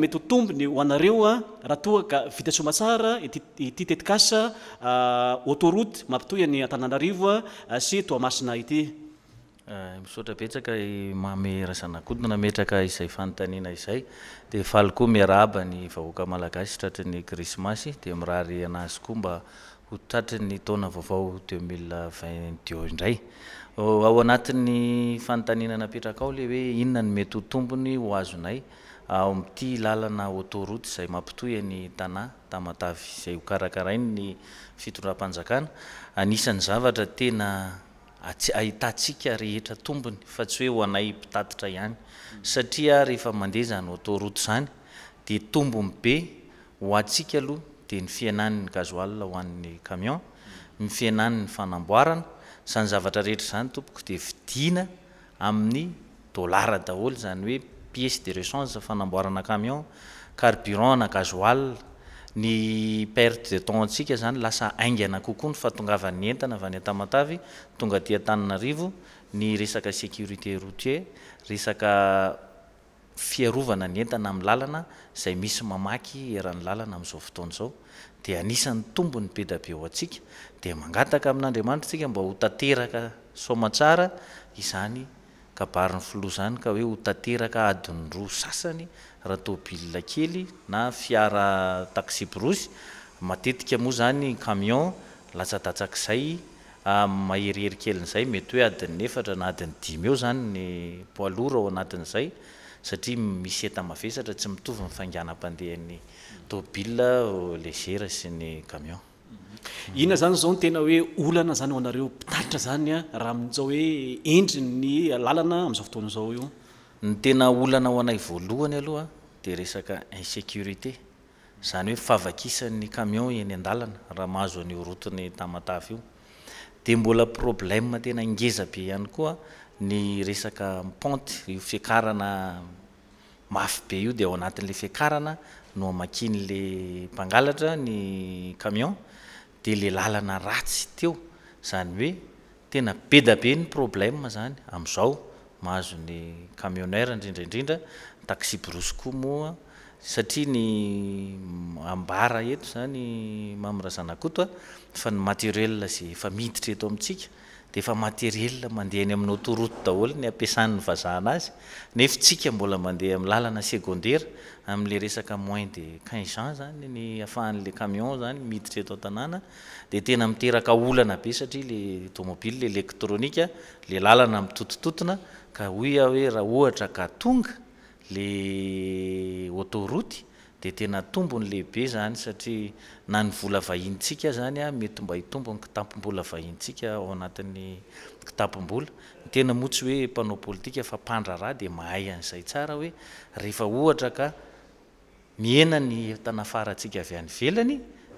mety otombonyoaaeoa raha toaka vitasoma sara ity tetikasa ah, autorote mampitoya ny a-tanana arivoa ah, sy toamasina ity eh, misaotraetaka mamerazanakodina metraka izay fantanina izay di alyko miaraba ny vahoaka malagasy tratrin'ny krismasy dia mirare anazy koa mba ho tati ny taona aovao demil vin deo indray ao anatin'ny fanotanina napetrak ao le hoe inona ny mety ho tombony hoazonay ao am'ity lalana autoroty zay mampitoyany tana tamatav izay hokarakarainny fitondram-panjakana anisan'ny zavatra tena -ahitatsika rehetra tombony fa tsy hoe hoanay pitatitra ihany satria rehefa mande zany autorote zany de tombon be ho atsika aloha de ny fiananny gazoal hoan'ny camion ny fiananny fanamboarana sany zavatra rehetra zany tompok di vidina amin'ny dolar daholy zany hoe piece de recang fanamboaranacaion carburan nagazoa ny perte de tom atsika zany lasa aingana kokoa ny fatongava'ny entana vany atamatavy tonga tiatanina arivo ny resak sécurité routie resaka fiarovana ny entna am'nylalana zay misy mamaky an'ny lalanaam'zao foton'zao d an'ny tombony e dabe oak de mangataka amin'andriamanitra asika mba hotateraka som tsara izany kabariny filo zany ka hoe hotateraka adiny roa sasany raha tôbil kely na fiara taxibrousy matetika moa zany camion latsadatsak'izay maherihery kelin'izay mety hoe adinynefatra nadin'ny dimy eo zanyny poiloura ao anatin'izay satria misy etamafesatra tsy mitovy mifanganam-pandehan'ny tôbil leger sy ny camion ina zany zao n tena hoe olana zany ao anareo mpitaritra zany a raha amin'zao hoe endriny làlana am'izao fotoana zao io ny tena olana ao anay voalohany aloha de resaka insécurité zany hoe favakisany camion eny an-dalana rahamahazo an'o rotiny tamatavy io de mbola problèm tena ingeza be ihany koa ny resaka ponte io fikarana mafy be io de ao anatin'le fiakarana noamakiny la mpangalatra ny camion de la làlana ratsy teo zany hoe tena be dabe ny problem zany amn'izao mahazony camionar indrindraindrindra taxi broscomoa satria ny ambara eto zany mamrazanakoto a fa ny materiel za fa miditra eto amintsika de fa materiel mandeha any aminao toroto daholo ny ampiasan'ny vazahana azy nefatsika mbola mandeha lalana secondera am'le resaka moin de qungen zany ny afahan'le aion zany miditry ettanna de tena miterakaolana be satria lemobilllektr le llanamtotototon ka ooe rah ohatraka tonga le autorot de tena tombon'lehibe zany satria nanyvola vahintsika zanya metymba itombony kitapobola vahintsika aoanatn'ykitapbola n tena motsy hoepanaopolitik fa pandrara de mahayan'zay tsarahoerehfa ohatraka miena ny tanafara atsika avy an'ny velany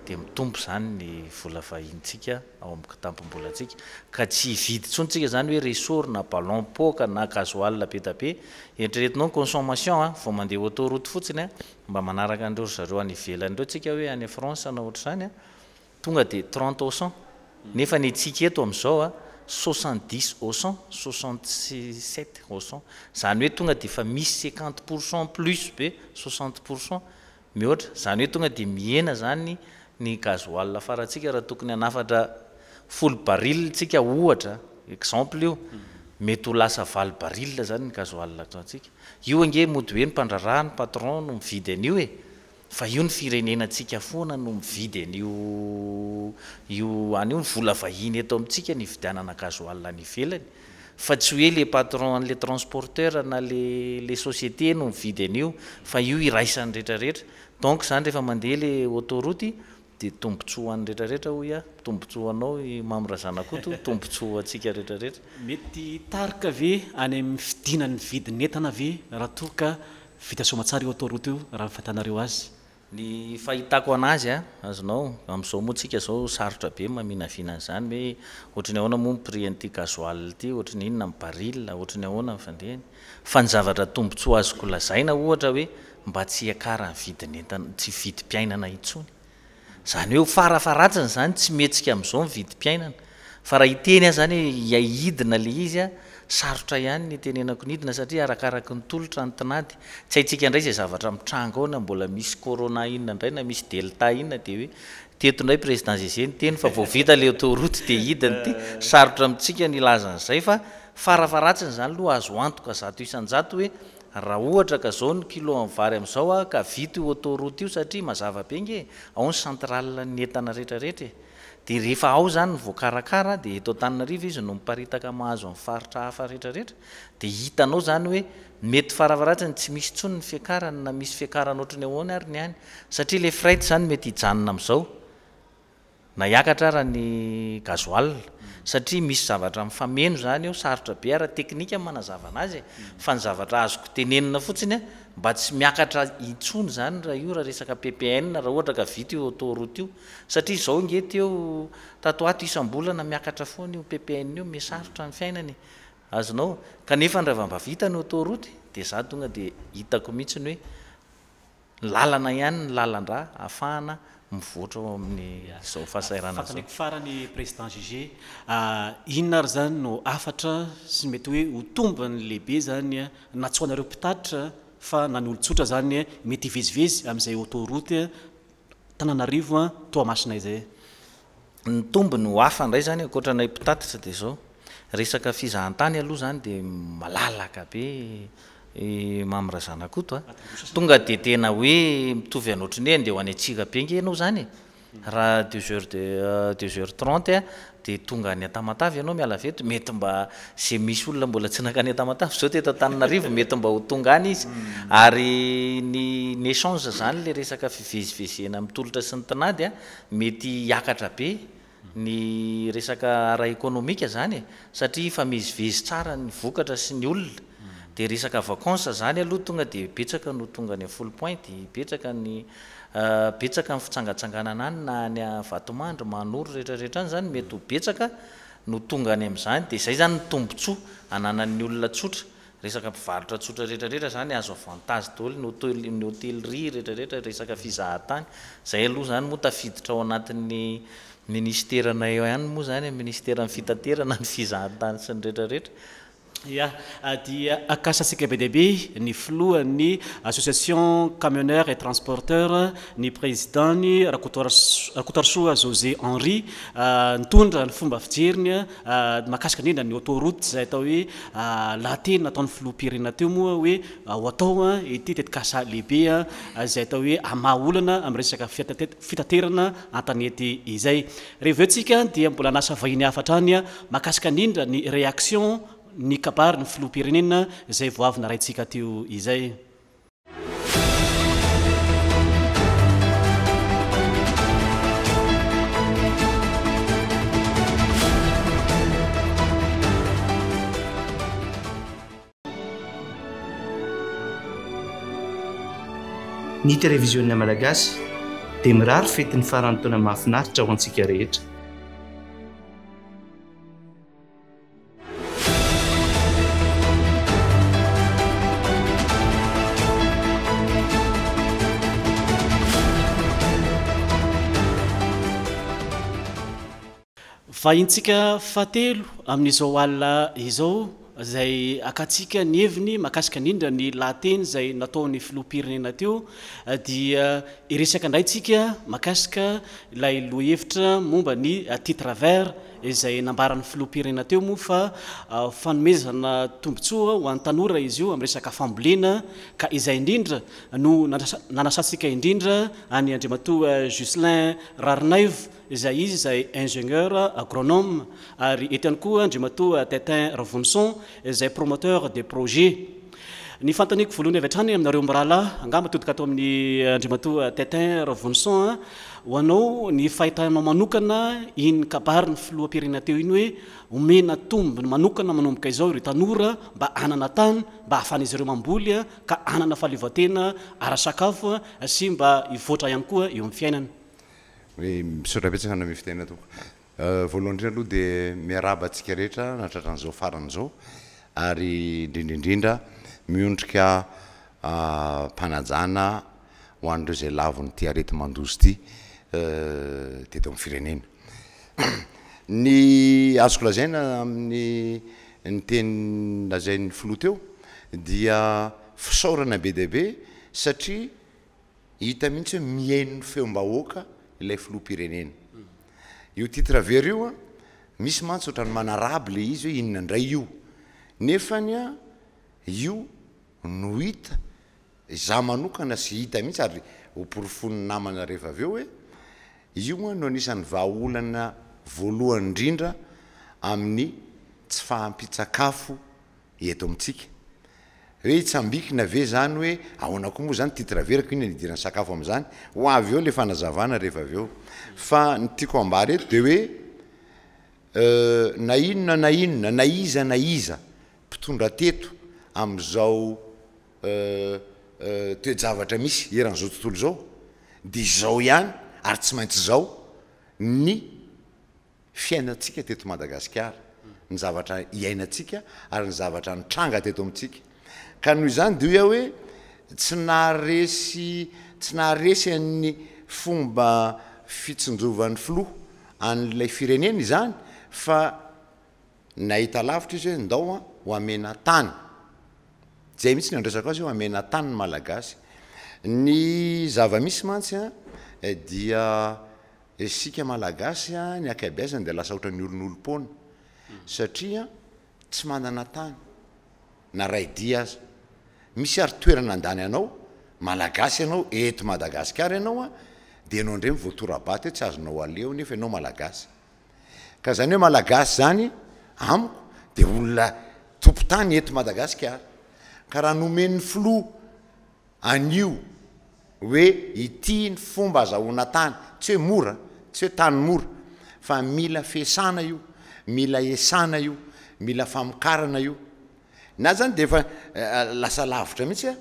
dea mitompo zany ny vola vahintsika ao ami'nktampombola tsika ka tsy hividyntsonytsika zany hoe resor na balon poka na gazoal be tabe etraretinao n consommation a vo mandeha auta rote fotsinya mba manaraka andreo ry zareo anyvelanyndreo atsika hoe any france na ohatra zany a tonga dia tente acen nefa ny atsiketo amn'izao a sdi au cent st7 au cent zany hoe tonga de fa misy cinquante pourcent plus be soixante pourcent miohatra zany hoe tonga de mihena zany ny gazo al faratsika raha tokony anafatra folo barile tsika ohatra exemple io mety ho lasa valy baril zany ny gazoaletsika io ange mody hoe no mpandraraano patron no mividy anyio e fa io ny firenenantsika foana no mividy an'iavola vahiny ato amitsika nyfidiananakazoalina nyvelany fa tsy hoe le patron a'la transporter nale société no mividy anio fa io iaisan'ny rehetrarehetra donc zany rehefa mandeha la autorot di tobont aneaeeahotaaoazae mety tikve any amn'ny fidinan'nyvidy netana ve rahtorka vitasomatsara i autorot io rah fatanareo azy ny fahitako anazy a azonao am'izao moa tsika zao sarotra be mamina vinanyzany hoe ohatrny ahoana mo nprian'ity gazoal ty otrny inona ami baril ohat ny ahoana fandehany fa nyzavatra tombontsy ho azokolazaina ohatra hoe mba tsy hakarany vidinentana tsy vidym-piainana itsony zany hoe farafaratsiny zany tsy mhetsika am'izao nyvidimpiainana fa raha hiteny a zany hoe iaidina le izy a sarotra ihany ny tenenako nidina satria arakaraky nytolotra nytinady tsy haitsika indray zay zavatra mitrango aona mbola misy corona inna nrayna misy delta inna dehoe tetonray président gegen teyfa ovitala autorote di ii saotra mitsika nlzan'zay fa farafaratsiny zany lo azo antokzat isnjat hoe raha ohatra ka zao ny kilo vary amn'zao a ka vita io autoroute io satria mazavabe ge ao ny central ny entana rehtrarehetrae rehefa ao zanyyvoakarakr di totanina ai izy no mipaitka ahazomfaitrafrrarera d hitanao zany hoe mety farafaratsny tsy misy tony ny fiakarany na misy fiakranotrny any ary ny any satria le frit zany mety hijanona am'izao na akatra rahany gazoa satria misy zavatra'faeozanyaotrae tekkamanazzyfa e. nyzavatra azokotenenina fotsinya e, mba tsy miakatra itsony zany raha ioahaepp rah ohat kaviautorot io satia zao ety eotatoatisaona miara foanyppomsaotr n iainayazonaoeravambaitnyautorot d zatonga dio ihitsny hoen ihadafhamioraoamin'yoinonary ah, zany no afatr sy mety hoe hotombny lehibe zany natoanareo pitaritra fa nanyolotsotra zany mety hivezivezy am'izay autoroute tanàna rivoa toamasinayzay ny tombony ho afa indray zany ankotra nay pitatitsa de zao resaka fizahantany aloha zany de malalaka be e, mamyrazanakoto a ah. tonga de tena hoe mitovy anotrineny de ho any tsira be nkeanao zany hmm. raha deux heures de euh, deux heures trente a ah, de tonga ny atamatavy ianao mialaeto mety mba zay misy olona mbola tsinaka ny atamatav zao tetatanina mety mba hotonga any izy hmm. ary ny ncange zany la resaka fivezivezena mtolotra sy ny tinadya mety akatra be ny resaka ra ekônomika zany e, satria fa mezyvezy tsara ny vokatra sy ny olona hmm. de resaka vacance zany alohatonga di betaka notonganyfol point dbetaka ny Eh, betsaka min' fitsangatsangana ana any na anyvatomandro manoro rehetrarehetra any zany mety ho betsaka no tonga any amin'izany dia zay zany ntombontsoa ananan'ny olona tsotra resaka mpivalotra tsotra rehetrarehetra zany azo avantage dholo ny hôtelri rehetrarehetra resaka fizahatany zay aloha zany moa tafiditra ao anatin'ny ministerana eo hany moa zany ministeramn' fitatera na ny fizahatany sy ny rehetrarehetra iadia ah, akasa sika be dehibe ny filoha ny association camioneur et transporteur ny président ny akotarsoa jose henri ah, ntondra ny fomba fijerinymakaika ah, nrindra ny autorotezay ata oeahteynataony flopirena tomoa oe aoaao tyteaalehibeay atoeaoana amresaka eayeeosikadia mbola anasavahiny hafatra anya makasika nrindra ny réaction ny kapary ny filoampirenea izay voavina raintsika atyo izay ny televizionina malagasy dia mirary feti n'ny faranotona mahafinaritra ho antsika rehetra fa intsika fahatelo amin'n'izao alina izao zay akatsika ny heviny mahakasika nindra ny lahyteny zay nataon'ny filoapirenena teo eh, dia eh, iresaka indrayntsika mahakasika ilay lo hevitra momba ny eh, titravert izay nambaran'ny filo pirena teo moa fa ah, fanomezana tombontsoaa ho an'ntanora izy io amin' resaka afambolena ka izay indrindra no nanasantsika indrindra any andrima to eh, juselin rarinaivo zay izy zay ingenieur eh, agronome ary itany koa andrimato eh, tetin ravonson izay promoteur de projet ny fantaniako voaloany avya-trany aminareo mirahalahy angamatodika atao amin'ny andrima to tetin ravonsona ho anao ny fahitanao manokana iny'ny kabary ny filohampirena teo iny hoe omena tombony manokana manomboka izao reo tanora mba anana tany mba ahafana izy reo mamboly a ka anana fahalovatena ara sakafoa sy mba hivoatra ihany koa eo m' fiainanye misaotrapetsaka nao mi fiteina tok euh, voalohanindrinra aloha dia miaraba antsika rehetra natratran'izao farany zao ary indrindriindrindra miondrika euh, mpanajana ho an'reo zay laviny ty arety mandozy ity Eh, natenazany filo teo dia fisaorana be deaibe satria hita mihitsy hoe miainny feom-bahoaka ilay filopirenena io titrevery io a misy mantsy otrany manaraby le izy hoe inonandray io nefa ny a io no hita zah manokana sy hita mihitsy ary hoporofonny namana rehefa aveo e io a no anisan'ny vaaolana voalohany indrindra amin'ny tsy fahampitsakafo eto amitsika e tsambikina ave zany hoe aonako moa zany titraverako ino niidiran'ny sakafo am'zany hoav eo le fanazavana rehefa av eo fa ny tiako ambareto de hoe euh, na inona na inona na iza na iza mpitondra teto am'izao euh, euh, toejavatra misy eran'izao tontolo zao de zao ihany ary tsy maintsy zao ny fiainatsika teto madagasikara ny zavatra iainatsika ary ny zavatra nitranga teto amitsika ka noho izany de o iah hoe tsy naaresy tsy naharesy a'ny fomba fitsonjovan'ny filo an'lay firenena izany fa nahita lavitra izy hoe ndao a ho amena tany zay mihitsy ny andresako azy hoe amena tany ny malagasy ny zava-misy mantsy a Eh, dia esika eh, malagasya ny aky beazany de lasaoatra ny olon'olopoa satria tsy manana tany na ray dia azy misy ary toerana an-dany anao malagasy anao eto madagasikary ianao a de anao indre mi voatora baty hoe tsy azonao aleonefa anao malagasy ka zany hoe malagasy zany amiko de olona tompo tany eto madagasikara ka raha nomenny flo anio hoe ity ny fomba azahona tany tsy hoe mora tsy hoe tany mora fa mila fesana io mila esana io mila famikarana io na zany de efa eh, ah, lasa lavitra mihitsy a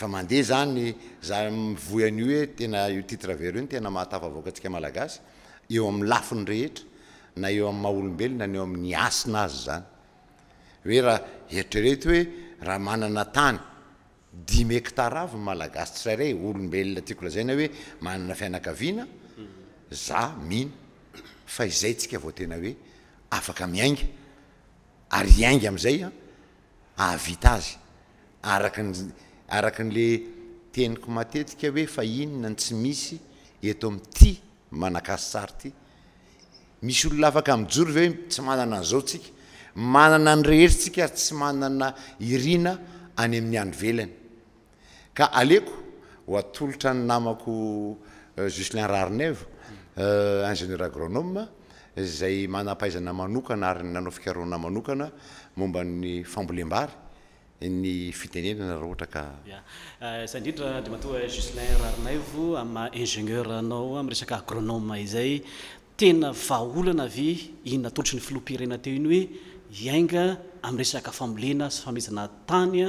fa mandeha zany zamivoy an'io hoe tena io titre very ny tena mahatafa avaoaka ntsika malagasy eo am'y lafiny rehetra na eo am'y mahaolombelon n eo amin'ny asina azy zany hoe raha eritrerety hoe raha manana tany dimy ectar avo malagasi trary olombelona tiakolazaina hoe manana fianakaviana za mino fa izaytsika vao tena hoe afaka miainga ary ainga am'izay a ah, avita azy arakn araka n'le teniko matetika hoe fa inona n tsy misy eto amty manakasy sary ity misy olona afaka mijory va tsy manana nzaotsika manana nreherytsika ary tsy manana irina any amin'ny ano velany ka aleoko ho atolotra ny namako euh, juslin rarinaivo euh, ingenieur agronom zay manapaizana manokana ary nanao fikarona manokana momba ny fambolem-bary ny fitenenaa raha ohatra karindmatoa euh, juslin rarnaivo a ingenieur anao am'resaka agronom izay tena vaolana ave inonatolotry ny filo-pirena teo iny hoe iainga am'resaka fambolena sy famezana tanya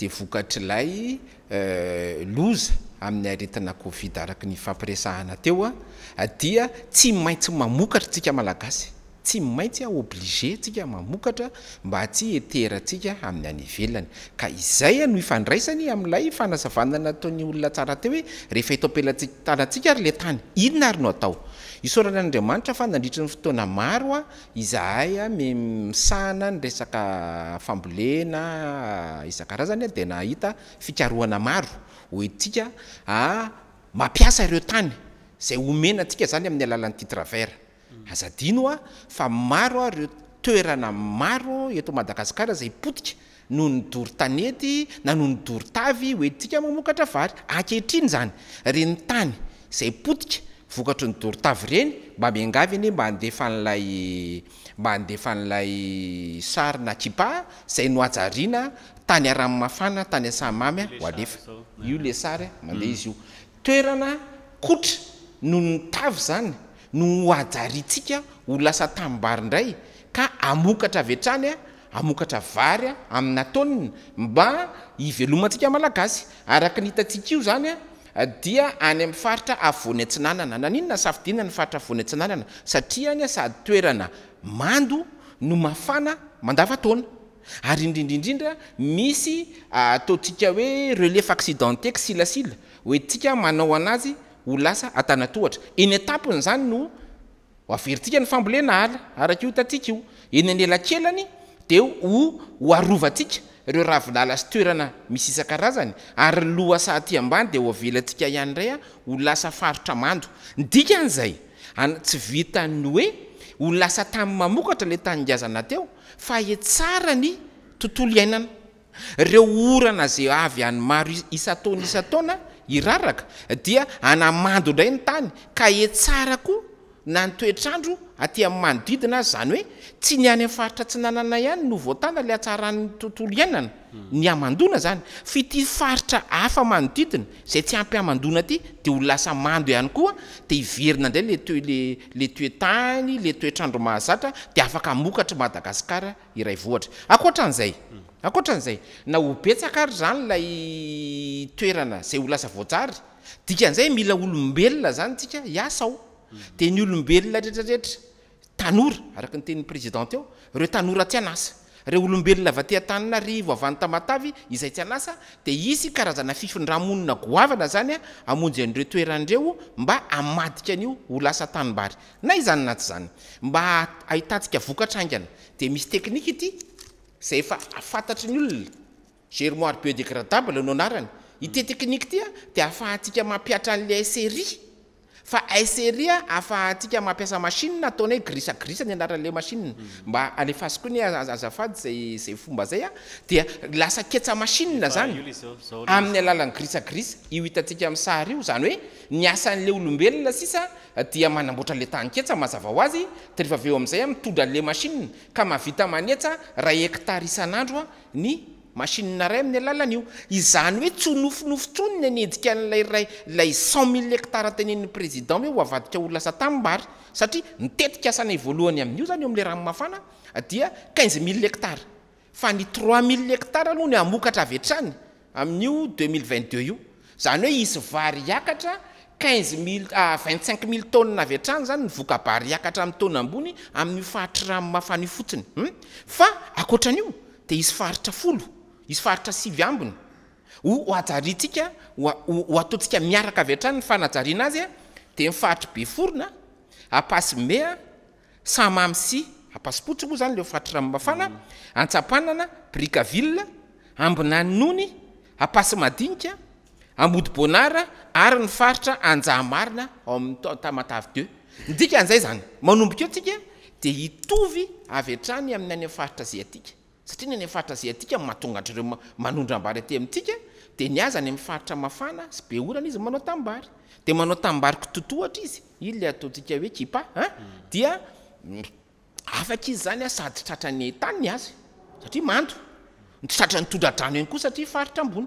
de vokatr'ilay euh, loza amin'ny aretina kovid araky ny fampiresahana teo a dia tsy maintsy mamokatra tsika malagasy tsy maintsy a oblige ntsika mamokatra mba tsy eterantsika amin'ny anyvelany ka izay a no ifandraisany amin'ilay fanazavanana taony olona tsara teo hoe rehefa hitopelatsik tanatsika ary la tany inona ary no atao isoran'andriamanitra fa nandritra ny fotoana maroa izahay misahana ny resakaambolena ia-aazanydi nahitanaao oemampiasa ireo tany zay omena tsika zany amin'ny alalan'nitytraver aadnoa fa maro reo toerana maro eto madagasikara zay potika noho ny dorytanety na noho ny doro tavy oetika mamokatra vary aketriny zany re ny tany zay potika vokatry ny dorotavy reny mba miangavy eny mba amba adefan'lay sarina kipa zay noajariana tany aranmafana tany asamamyl toerana kotra no nytavy zany no ajariantsika ho lasa tabarindray ka amokatra vetrany a amokatra varya aminataonny mba ivelomatsika malagasy araka ny hitatsiaka io zanya dia any amin'ny faritra avoana antsinanana na ninona safidina ny faritra avoana an-tsinanana satria ny asady toerana mando no mafana mandavataona ary indrindraindrindra misy ah, ataotsika hoe relef accidenték silasila hoentsika manao anazy ho lasa atana tohatra uny etapony zany no averyntsika ny fambole na hala arak'io tatsiaka io eny anyela kelany de o ho arovatsika reo raha vilala sy toerana misy isan-karazany ary loha saty ambany dia ho avelantsika ihany ndray a ho lasa farotra mando ndikan'izay antsy vitany oe ho lasa tami'ny mamokatra la tanyngazana teo fa etsara ny tontolo iainana reo orana zay avy anymaro isataona isataona iraraka dia anamando indray ny tany ka etsarako na ny toetr'andro aty a'ymanodidina azy zany hoe tsy nyany afaritra tsy nanana hany no votana la atsarany tontolo ainana ny amandona zany fatifaritra afamanodidina zay tsy ampiamandonaaty di holasamando ihay koa de iverina indray la toetany la toetr'andro mahazatra de afaka mokatra madagasikara iray voatraazaora an'zay na ho betsakary zanylay toerana zay ho lasa voasary dikan'izay mila olombelona zany tsika asao de ny olombelona retrareetra tanora arak nten' présidentt eo reo tanora ty anasa re olobelona vateataninarivoavanytamatavy izay ty anasa de isy karazana fifondramonina goavana zanya amonjy anreo toeranreo mba amadika anio holasatanibary na izany anaty zany mba aitatsika vokatrangana de misy teknika ity zay efa afatatry ny ololna germoir beu dégradable no anarany iteteknike tya di afahatsika mampiatra an'la serie fa aiseria afa atsika mampiasa machina ataona hoe grisagrisa ny anara'la machina mba alefazykoa ny azafady azay fomba zay a dia lasa ketsa mashina zany amin'ny alala ny grisagrisa io hitatsika ami'sary io zany hoe ni asan'le olombelona sisa dia manamboatra le tanyketsa mazava ho azy trehefa aveo amin'izay a mitodranle machina ka mavita manetsa rahay ektar isanandro a ny masinna ray amin'ny alalanyio izany hoe tsonofinofotson nyaneikanlayraylay cet mile etarteneyréin hoehyyile i etaohatratrayai'io 2 io zany hoe isy varyakatra intcin ah, mile tn aeatrany zany kaaroyaiioraaosiyioi hm? itr izy faritra siyambny oajatsika aosika iaakarnyaaritrbeae apaotsioa any eartraabrikail ambnayony apasy anikayirinaaoa'yekaay ynmbokeosika de itovy avatrany amin'ny any ayfaritra z atika satria nyny faritra ziatika mahatongatrareo manondra ambary aty amintsika dia ni azany ami' faritra mafana sy be orana izy manao tambary dia manao tamimbary kototohatra izy iy lay ataotsika hoe kipa a dia afaka izy zany a ah, sady tstratra ny tany ny azy satria mando ntstratra ny todradrano eny koa satria faritra ambony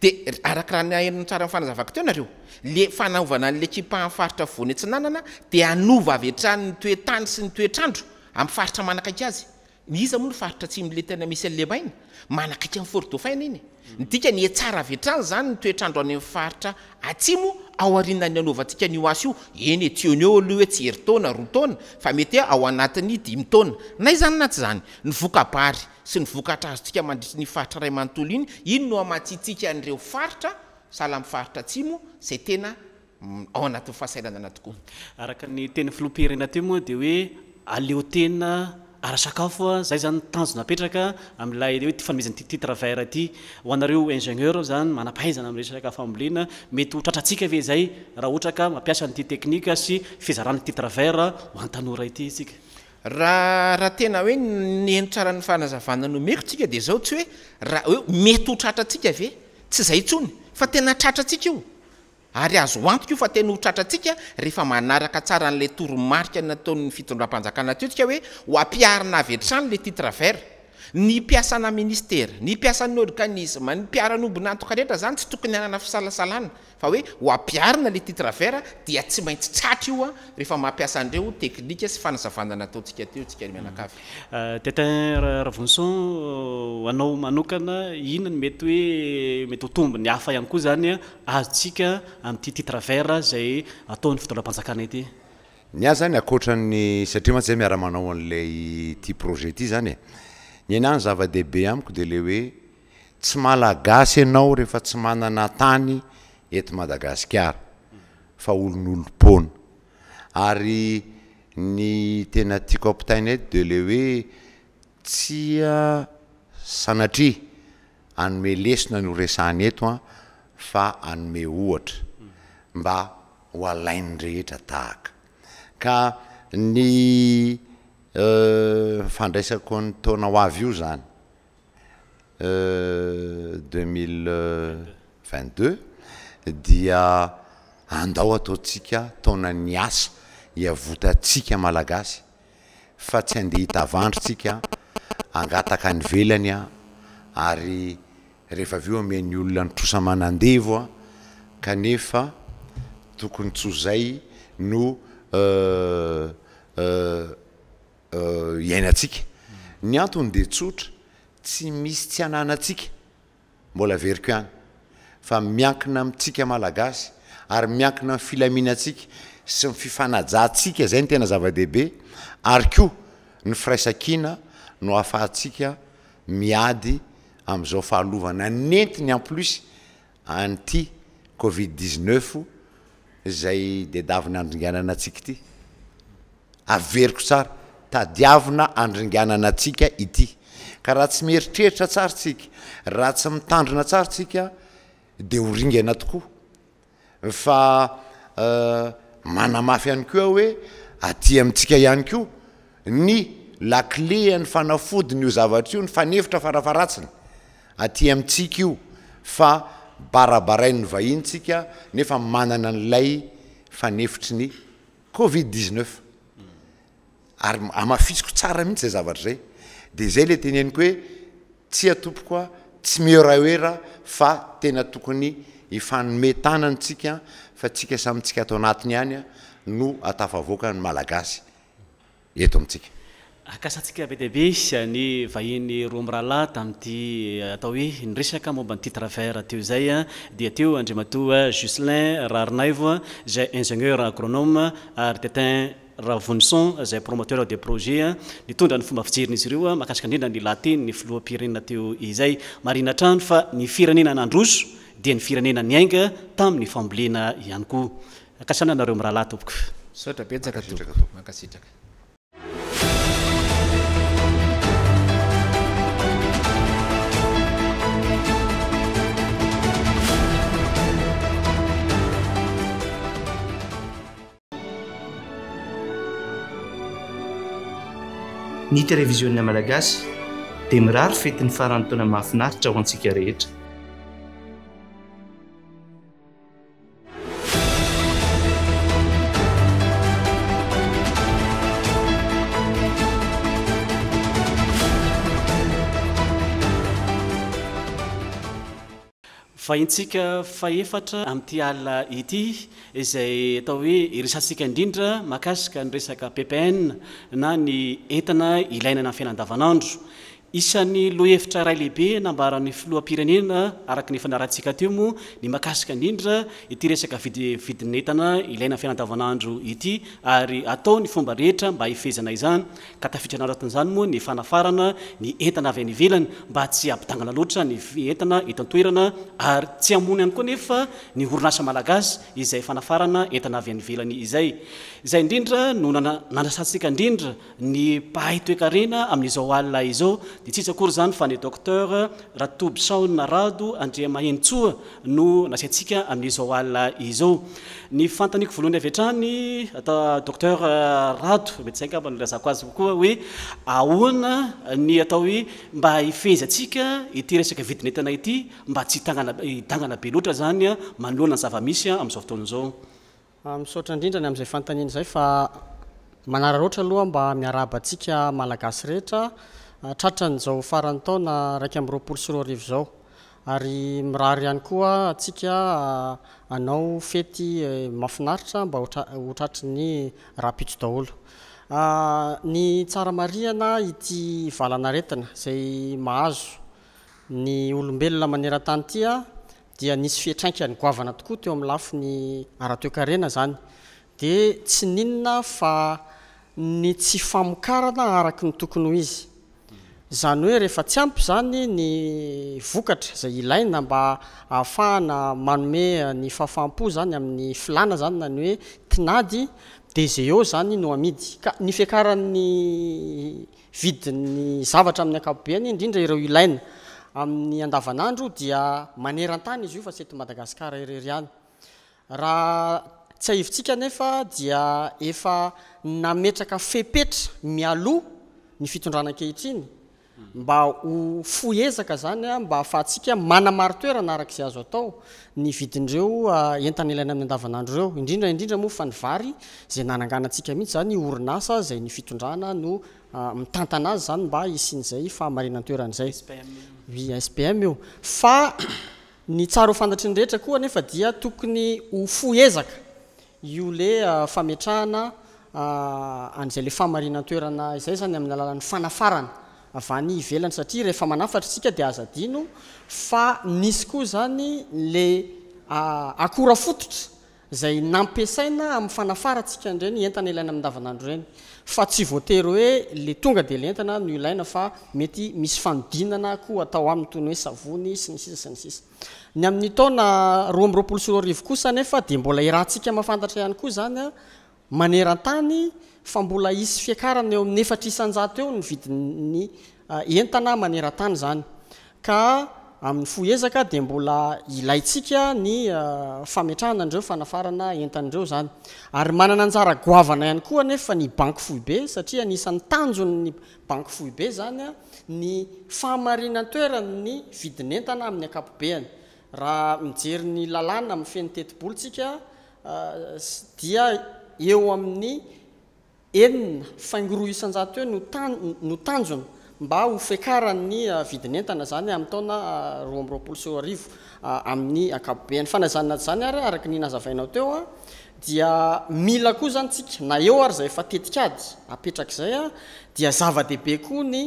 de arak'raha tsara fanazavaka te nareo le fanaovana nlekipafaritra voany tsi nanana de anova avyeatrany nytoetany sy ny toetrandro am'faritra manakaika azy iza moano faritra tsi mletnamisy lehbaina manakaika m foridofaina inye n dikanytsara avatrano zany ntoerandro anyfaritra atimo aoarinany anovaika nyo as i eny ton eo alo hoe tsy eitona ro tana fa mety ao anati'ny dimytna na izany anaty zany ny vokabary synyvokatra azotsikamanditry nyfaritra ray amantolo iny iny no amatsitsika an'reo faritra sahala m'faritra tsy mo zay tena mm, ao anaty fahasailaana tokoa arakany teny filoperena aty moa di hoe aleotena arasakafo zay zany tanjo napetraka amlayo ty fanomizanytytraver ity ho anareo ingeneuro zany manapiaizana amresakafamlena mety hotratrantsika ve zay raha ohatra ka mampiasa n'ty teknika sy fizaranatitraver hoantanora ty sika raha raha tena hoe nyeno tsarany fanazavana nomekotsika di zao tsy hoe raha oe mety ho tratratsika ave tsy izay ntsony fa tena tratra ntsika io ary azo hoantoko io fa tena ho tratratsika rehefa manaraka tsara an'la toromarika nataonny fitondram-panjakana teotsika hoe ho ampiarina aveatrany la ty travart ny piasanay ministera ny piasanyolyka nisa manpiaranombonatokaletra zany tsy tokony anana fisalasalana fa hoe hoampiarina la ty traver dia tsy maintsy tsatra ioa rehefa mampiasa ndreo teknika sy fanazavanana ataotsika teotsa manakafy euh, tetinravonson euh, anao manokana ihona ny mety hoe mety hotombony hafa iany koa zanya azotsika amin'ity ty travert zay ataon'ny fitolam-panjakana ity ny a zany akotrany satria matyizay miaramanao an'lay ty projet ty zany e ny anany zava-dehibe amiko de le hoe tsy malagasy ianao rehefa tsy manana tany eto madagasikara fa olon'olopona ary ny tena tiako apitaina eto de le hoe tsya sanatriha anome lesona nyoresahny eto a fa anome ohatra mba hoalainy rehetra tahaka ka ny Euh, fandraisakony taona o avy io zany euh, deuxmilvitdeu dia andao ataotsika taona ny asa iavotatsika malagasy fa tsy andeh hitavandrytsika angataka nyvelany a ary rehefa avy eo amia'ny olona nytrosamanandevoa kanefa tokony tso zay no euh, y anony de tsotra tsy misy tsy ananaatsika mbola averik' any fa miankina amitsika malagasy ary miankina amy filaminaatsika sy my fifanajatsika zay ny tena zava-dehibe ary koa ny firaisakina no afatsika miady am'izao fahalovana anenti ny amplusy anyty covid 19euf zay de daviny andringananatsika ity averiko tsara tadiavina andringanana atsika ity ka raha tsy mieritreritra tsara tsika raha tsy mitandrina tsara tsika dia horingana tokoa fa eh, manamafy ihany ko ah hoe aty amitsika ihany koa ny lakilea n'ny fanafodiny io zavatra io ny fanefitra farafaratsiny aty amintsika io fa barabarainny vahinytsika nefa manana n'lay fanefitry ny covid-19e ary amafisiko tsara mihitsy zay zavatra zay di zay le teneniko hoe tsy atompokoa tsy mihora hoe ra fa tena tokony ifanome tanantsika fa tsika samytsika atao anatiny any a no atafa avoaka ny malagasy eto amt aaatsika be deaibe sany vahiny roa am'rahalahy tam'ity eh, atao hoe nresaka momba nytytrefar tyo zay a di atyo andrima toa juselin rarinaivoa zay ingenieur agronome ary tetin rahavonison izay promoteuro de projeta nitondra n'ny fomba fijerina izy ireoa mahkasika andrindra ny lahteny ny filoampirenena teo izay marina trano fa ny firenena nandroso dia ny firenena ny ainga tamin'ny fambolena ihany koa akasiany anareo m'rahalahytopokabe ny televisionna malagasy dia mirary fety ny faranytona mahafinaritra ho antsika rehetra fahintsika fahefatra amin'nty aila ity izay atao hoe iresantsika indrindra mahakasika ny resaka ppn na ny entana ilaina na n fiainandavanandro isan'ny lo hefitra ray lehibe nambarany filoampirenena araka nefa ny rahantsika tyo moa ny makasika indrindra ity resaka vidividinentana ilaina ny fianadavanandro ity ary atao ny fomba rehetra mba hifezana izany ka tafitrana lotanyizany moa ny fanafarana ny entana avy any velany mba tsy apidangana loatra ny entana itantoerana ary tsy amony iany koa nefa ny orinasa malagasy izay fanafarana entana avy any velany izay izay indrindra no nandrasatsika indrindra ny pahay toekarena amin''izao ali izao dea tsitsyakory zany fa ny docter ratobysaoa rado andrea mahentsoa no nasintsika amin''izao ali izao ny fantaniko voaloa'ny avy atrany atadocter rado mety zaygama azako azy kokoa hoe ahoana ny atao hoe mba hifezy antsika ity resaka vidinatana ity mba tsy haitanana be loatra zanya manoloana ny zavamisy am'izao fotoana zao Ah, misotra indrindra ny amin'izay fantanina zay fa manara roatra aloha mba miaraba atsika malagasy rehetra ah, tratran'zao farany taona raiky am'yropolo sy ro i zao ary mirary ihany koa atsika ah, anao fety eh, mafinaritra mba hotratra ny rahapito daolo ny tsaramariana ity valana retina zay mahazo ny olombelona maneratany tya dia nisy fiatrainkany goavana tokoa teo amin'nylafi ny aratekarena zany di tsy ninona fa ny tsy famokarana araky ny tokony ho izy izany hoe rehefa tsy ampy zany ny vokatra zay ilaina mba ahafahana manome ny fafampo zany amin'ny filana zany na ny hoe tinady di za eo zany no amidy ka nyfieakaran'ny vidyny zavatra amin'ny ankapobeany indrindra ireo ilaina amin'ny adavanandro diaanetanyizyo fasemadagasiara ie ay ahatsy avtsika nefa dia efa nametrakafepetra miao ny fitondranakehitriny mba ho foezaka zany mba afahatika manamartoeanaarazay azoataonyviineoeyiyai'nyd eoidrididraoafazay aaiitsyanyzay ozyany mba isn'zaytoenay i spm io fa ny tsara ho fantatry nyrehetra koa nefa dia tokony hofohezaka io le ah, fametrahana ah, an'izay la famarinantoerana izay zany amin'ny alalan'ny fanafarana av any ivelany satria rehefa manafatra sika dia azadino fa nisy koa zany le ah, akora fototra zay nampiasaina amin'ny fanafaratsika nireny entana ilaina amindavanandro ireny fa tsy voatery hoe la tonga de ila entana ny olaina fa mety misy fanodinana koa atao aminy toyny hoe savony sy ny sisa sy ny sisa ny amin'ny taona ro amroapolo so roa rivo kosa nefa dia mbola irahantsika mahafantatra ihany koa zany a maneran-tany fa mbola isy fiakarana eo amin'ny efatra isanjat eo ny vidiny uh, entana maneran-tany zany ka amin'ny fohhezaka dia mbola ilayntsika ny uh, fametrahanandireo fanafarana entanidreo zany ary manana anjara goavana ihany koa nefa ny banky foibe satria nisan'ny tanjony ny banky foibe zanya uh, ny fahamarinatoeran ny vidinentana amin'ny akapobeany raha mijery ny lalàna amin'ny fienytetibolitsika uh, dia eo amin'ny enina faingoro isanjato oe no tan no tanjony mba ofekarany uh, vidiny entana zany am'ny taona uh, roa arpolosri uh, amin'ny akabobe ny fanazanna y zany ary araky ny nazavainao teo a dia mila koa zanytsika na eo ary zay fatetik ady apetrakizaya dia zavadehibe koa ny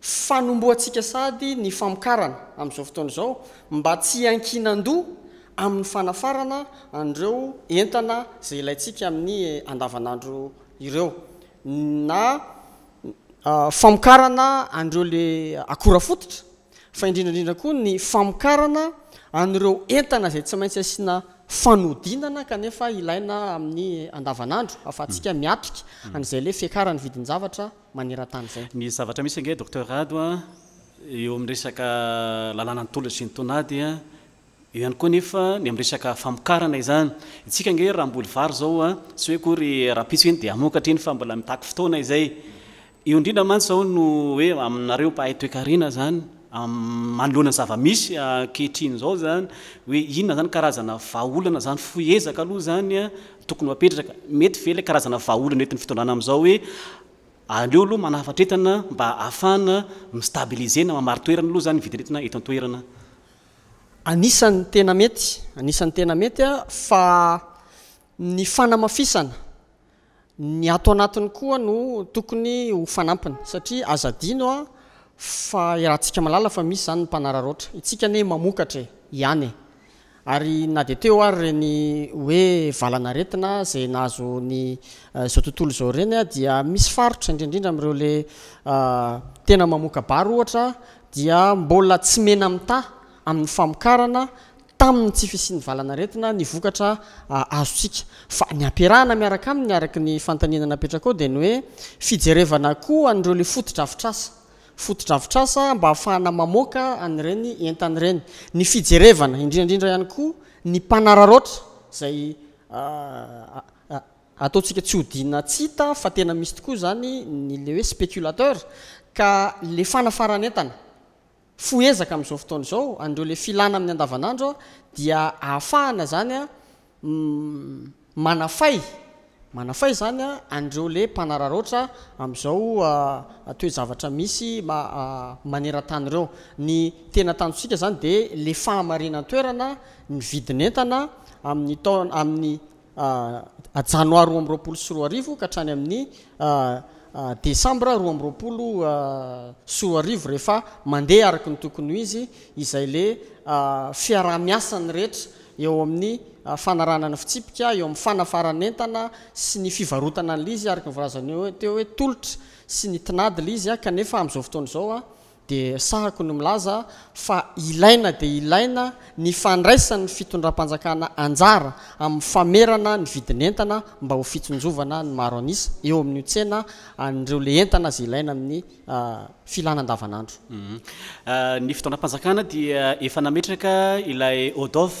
fanomboatsika sady ny famokarana amn'izao fotoana zao mba tsy ankinandoa amin'ny fanafarana anreo entana zay ilaynsika amin'ny andavanandro ireo na Ah, famokarana andreo la akora fototra fa indrindraindrindra koa ny famokarana an'reo entana izay tsy maintsy asina fanodinana kanefa ilaina amin'ny andavanandro afa atsika hmm. miatoka hmm. an'izay la fiakarany vidinyjavatra manerantany zay ny zavatra misy ngeha docter ado a eo ami' resaka lalàna nytolory ny tonadya eo ihany koa nefa y amin' resaka famokarana izany itsika nge rahambolevary zao a sy hoe kory rahapiso iny dia amokatra iny fa mbola mitaky fotoana izay eo indrindra mantsy zao no hoe aminareo mpahay toekarena zany amanoloana zavamisykehitrin'zao zany hoe inona zany karazana vaaolana zany fohezaka aloha zanya tokony mapetraka mety ve la karazana vaaolanay et'ny fitondrana am'izao hoe aleo aloha manafatretana mba afana mistabilizena mamary toerana aloha zany vididretina etoantoerana anisan'ny tena mety anisan'ny tena mety a fa ny fanamafisana ny ato anatiny koa no tokony ho fanampiny satria azadiano a fa iraha ntsika malala fa misy zany ny mpanara roatra itsika ny mamokatrae ihanye ary na di toe ary reny hoe valana retina zay nahazo ny eh, zao tontolo zao ireny a dia misy farotra zaindrindrindra am'reo la eh, tena mamoka baro ohatra dia mbola tsy mena amita amin'ny famokarana ami'ny tsy fisin'ny valanaretina ny okataazosika fa ny apiahana miaraka amiy nyaraky ny fantaninanapetrak eo de ny oe fijerevana koha anreo le fotidravitrasa fotidravitr asa mba ahafahana mamoaka anyireny entany ireny ny fijerevana indrindrandrindra ihany koa ny mpanararotra zayatatsika tsy hodina tsta fa tena misy tokoa zany n le hoe speculateur ka le fanafaranentana fohezaka am'izao fotona zao andreo la filana amin'ny andavanandro a dia ahafahana zany a mm, manafay manafay zanya andreo la mpanararoatra amn'izao ah, ah, toe zavatra misy mmanerantany ah, reo ny tena tanjonsika zany di le fahamarinantoerana ny vidinentana amin'ny tao amin'ny ajanoaro amroapolosyroa arivo ka hatrany amin'ny Euh, desambre roa amroapolo euh, sroaarivo rehefa mandeha araky ny tokony o izy izay le euh, fiaraha-miasa ny rehetra eo amin'ny fanaranany fitsipika eo amin'ny fanafarany entana sy ny fivarotana an'la izy araky ny voarazanyoteo hoe tolotra sy ny tinady la izy a ah, kanefa amin'izao fotoana izao a ah, di sahako ny milaza fa ilaina dia ilaina ny fandraisan'ny fitondra-panjakana anjara amin'ny famerana ny vidinyentana mba ho fitsonjovana ny maro anisa eo amin'ny otsehna an'ireo la entana zay ilaina amin'ny ah, filanandavanandro mhm. ah, ny fitondra-panjakana dia efa nametraka ilay adove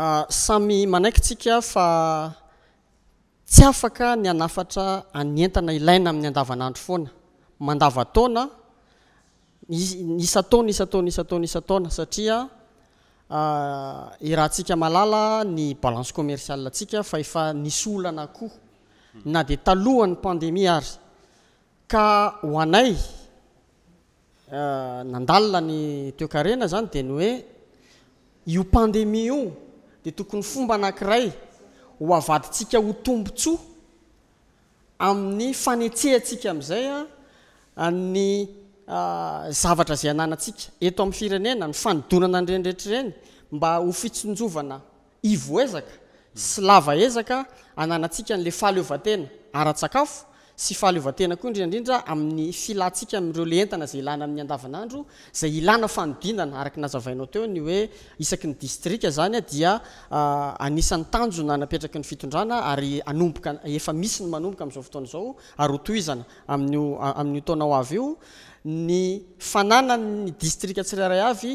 Ah, tsy afaka ny anafatra anyentana ilaina amin'ny andavanandro foana mandavatana isa tna isna istna isataona satria ah, irahatsika malala ny balanse kommercial atsika fa efa nis olana akoho na di talohan'ny pandemia azy ka ho anay ah, nandalina ny teokarena zany di ny oe io pandemia io dia tokony fomba anankiray ho avadytsika ho tombontsoa amin'ny fanetsehtsika amn'izay a any zavatra izay ananantsika eto amin'ny firenena ny fanodonana nireidrehetrareny mba ho fitsonjovana ivoezaka slava ezaka ananatsika n'le faleovatena ara-tsakafo sy faleovatena koa indrindandrindra amin'ny filantsika amin''ireo le entana zay ilana amin'ny andavanandro zay ilana fanodinana araky nazavainao teony hoe isaky ny distrika zany a dia ah, anisan'ny tanjona napetraky ny fitondrana ary anomboka efa misy ny manomboka ami'izao fotoana izao ary otoizana ainamin'yotonao avy io ny fananany distrika tsiraray avy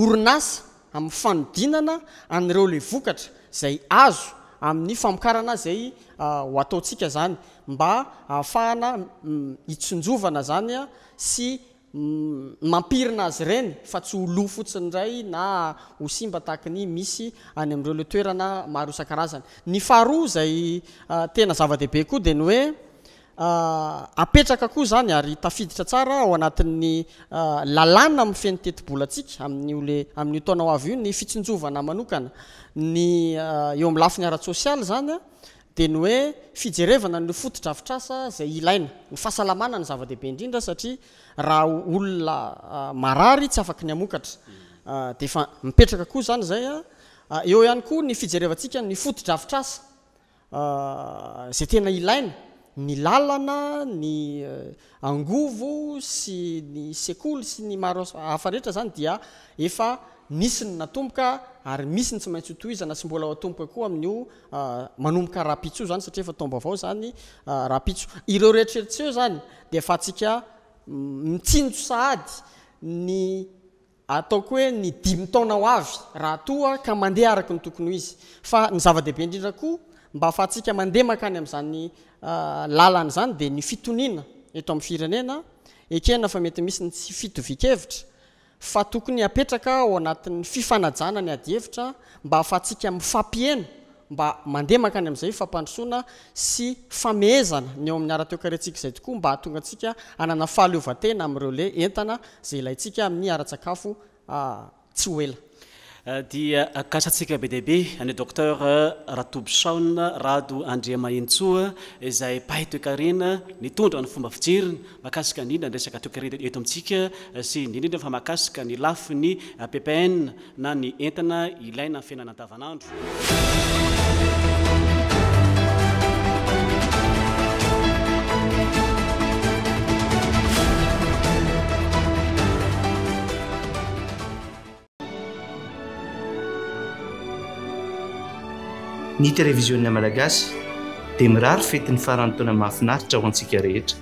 orinasa amin'ny fanodinana an'ireo le vokatra zay azo amin'ny famokarana zay ah, ho ataotsika zany mba ahafahana mm, hitsonjovana zany a sy mm, mampirina azy ireny fa tsy ho loa fotsiny ray na ho simba tahakyny misy any amin'ireo le toerana maro isan-karazany ny faharoa zay ah, tena zava-dehibe koa di ny oe Ah, apetraka koa zany ary tafiditra tsara aoanat'nylalna myfenyteioak'oaoynneoaylafinyarasosialy zanyde ny ah, oe fijerevana ny fotidravitr asa zay ilaina ny fahslmnanyzaadehibe irindaaahats eonyzayeoaykoa ny fijerevantsika ny fotidravitrasa ah, zay tena ilaina ny lalana ny eh, angovo sy ny sekoly sy ny maro hafa rehetra zany dia efa misy ny natomboka ary misy ny tsy maintsy hoto izana sy mbola ao atomboka koa amin'n'io eh, manomboka rahapitso io zany satria efa tomba avao zany eh, rahapitso ireo rehtrrerits eo zany dia fa atsika mm, mitsinjo sahady ny ataoko hoe ny dimitaona ho avy raha toa ka mandeha araky ny tokony io izy fa ny zavadehibe indrindrakoa mba afahatsika mandeh maka any ami'zany ah, lalana zany dia ny fitonina eto ami'ny firenena ekena fa mety mis y tsy fitovikevitra fa tokony apetraka ao anatin'ny fifanajana ny adyevitra mba afahatsika fampiheno mba mande maka any am'zay fampandrosoana sy fameezana ny eo amin'ny arateokaretsika zay tokoa mba atonga tsika ananafaalovatena am'yrela entana zay ilayntsikamiy ara-tsakafo ah, tsy ela Eh, dia akasatsika eh, be diaibe any docter eh, ratobshaon rado andreamahintsoa izay paay toekarena nitondra ny fomba fijeriny mahakasika ny indna ny resaka toekarena eto amintsika sy nindrindra fa mahakasika ny lafi ny ppn na ny entana ilaina nyfiainanandavanandro ny televisionna malagasy dia miraro feti n'ny faranotoena mahafinaritra ho antsika rehetra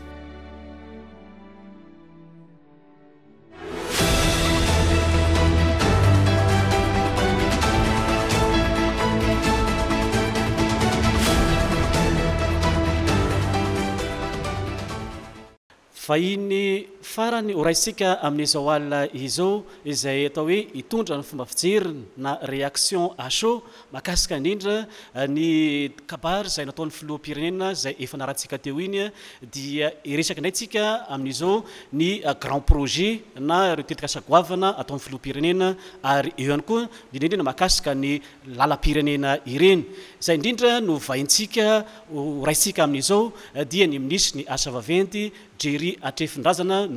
fa iny farany o raisika amin'izao alina izao zay atao hoe itondra ny fomba fijeriny na réaction ashau mahakaika indrindra eh, ny kabary zay nataon'ny filoapirenena zay efanaratsika teo iny eh, dia resakndrayntsika amin'izao ny eh, grand projet na reotetikasagaana ataon'ny filoapirenena ary eo any koa dri makaika ny lalapirenena ireny zay indrindra novaitsika orasika amin'izao dia ny minis ny asaaenty jery atrefindrazana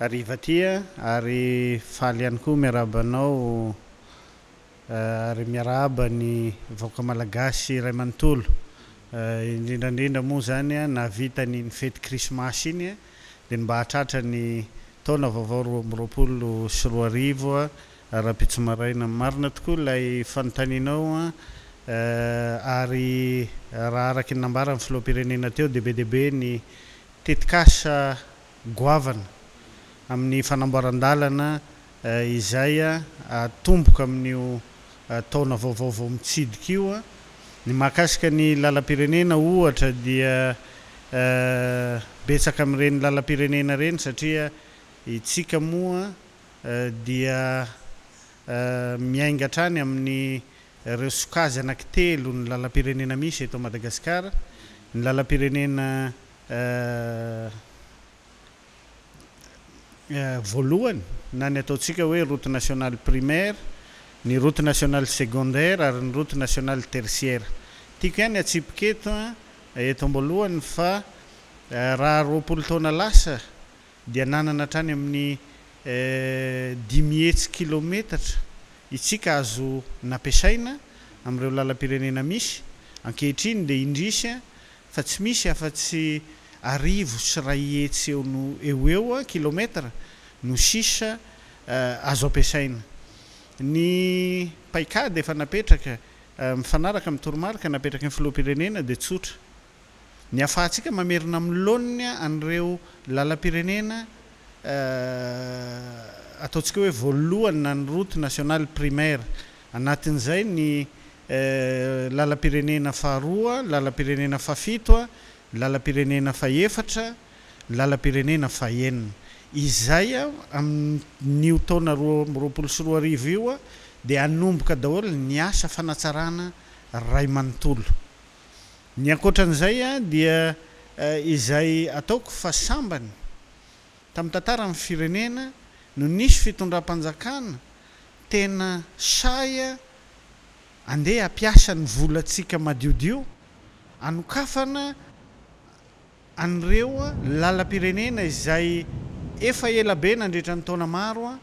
ariva tya ary faly hany koa miarabanao eh, ary miaanyokalasayindrindrdrindramo eh, zany navitanynfety krisma iny de nmba hararanytnahaisoain ymaina tokoa layfanontninao eh, ryhaaky n ambaray filopirenena teo deibedebe ny tetikasa goavana amin'ny fanamboaran-dalana eh, izay a eh, atomboka amin'io ataona eh, vaovaovao mitsidika io a ny mahakasika ny lalapirenena ohatra dia betsaka am'renn lalapirenena reny satria itsika moa dia miaingatra any amin'ny reo sokazy anaky telo ny lala-pirenena misy etao madagasikara ny lalapirenena Eh, voalohany na ny ataotsika hoe route national primaire ny route national secondaire ary ny route national tercière tiako ihany atsipiketoa eto eh, mbolohany fa eh, raha roapolo taona lasa dia nanana atrany amin'ny dimietsy kilômetatra itsika azo nampiasaina am'ireo lalapirenena misy ankehitriny di indrisy a fa tsy misy afa-tsy arivo sy ra etsy en eo eo a ah, kilometra no sisaoefmifaaka eh, am' torimarika napetraky ny filoapirenena detotrany afahntsika mamerina amiy lonny ah, anreo lalapirenena eh, ataotsika hoe voalohana ny rote national primaire ana'zay ny eh, lalapirenena faharoa lalapirenena fafitoa ah, lalairenenlireeyamintonro d abodaoln asa fnan'zaydi e, izay ataoko fa sambany tam'y tantara my firenena no nisy fitondram-panjakana tena saya andeha ampiasa ny volatsika madiodio anokafana anreo a lalapirenena zay efelae nandretra ntona maroadoantinzayotany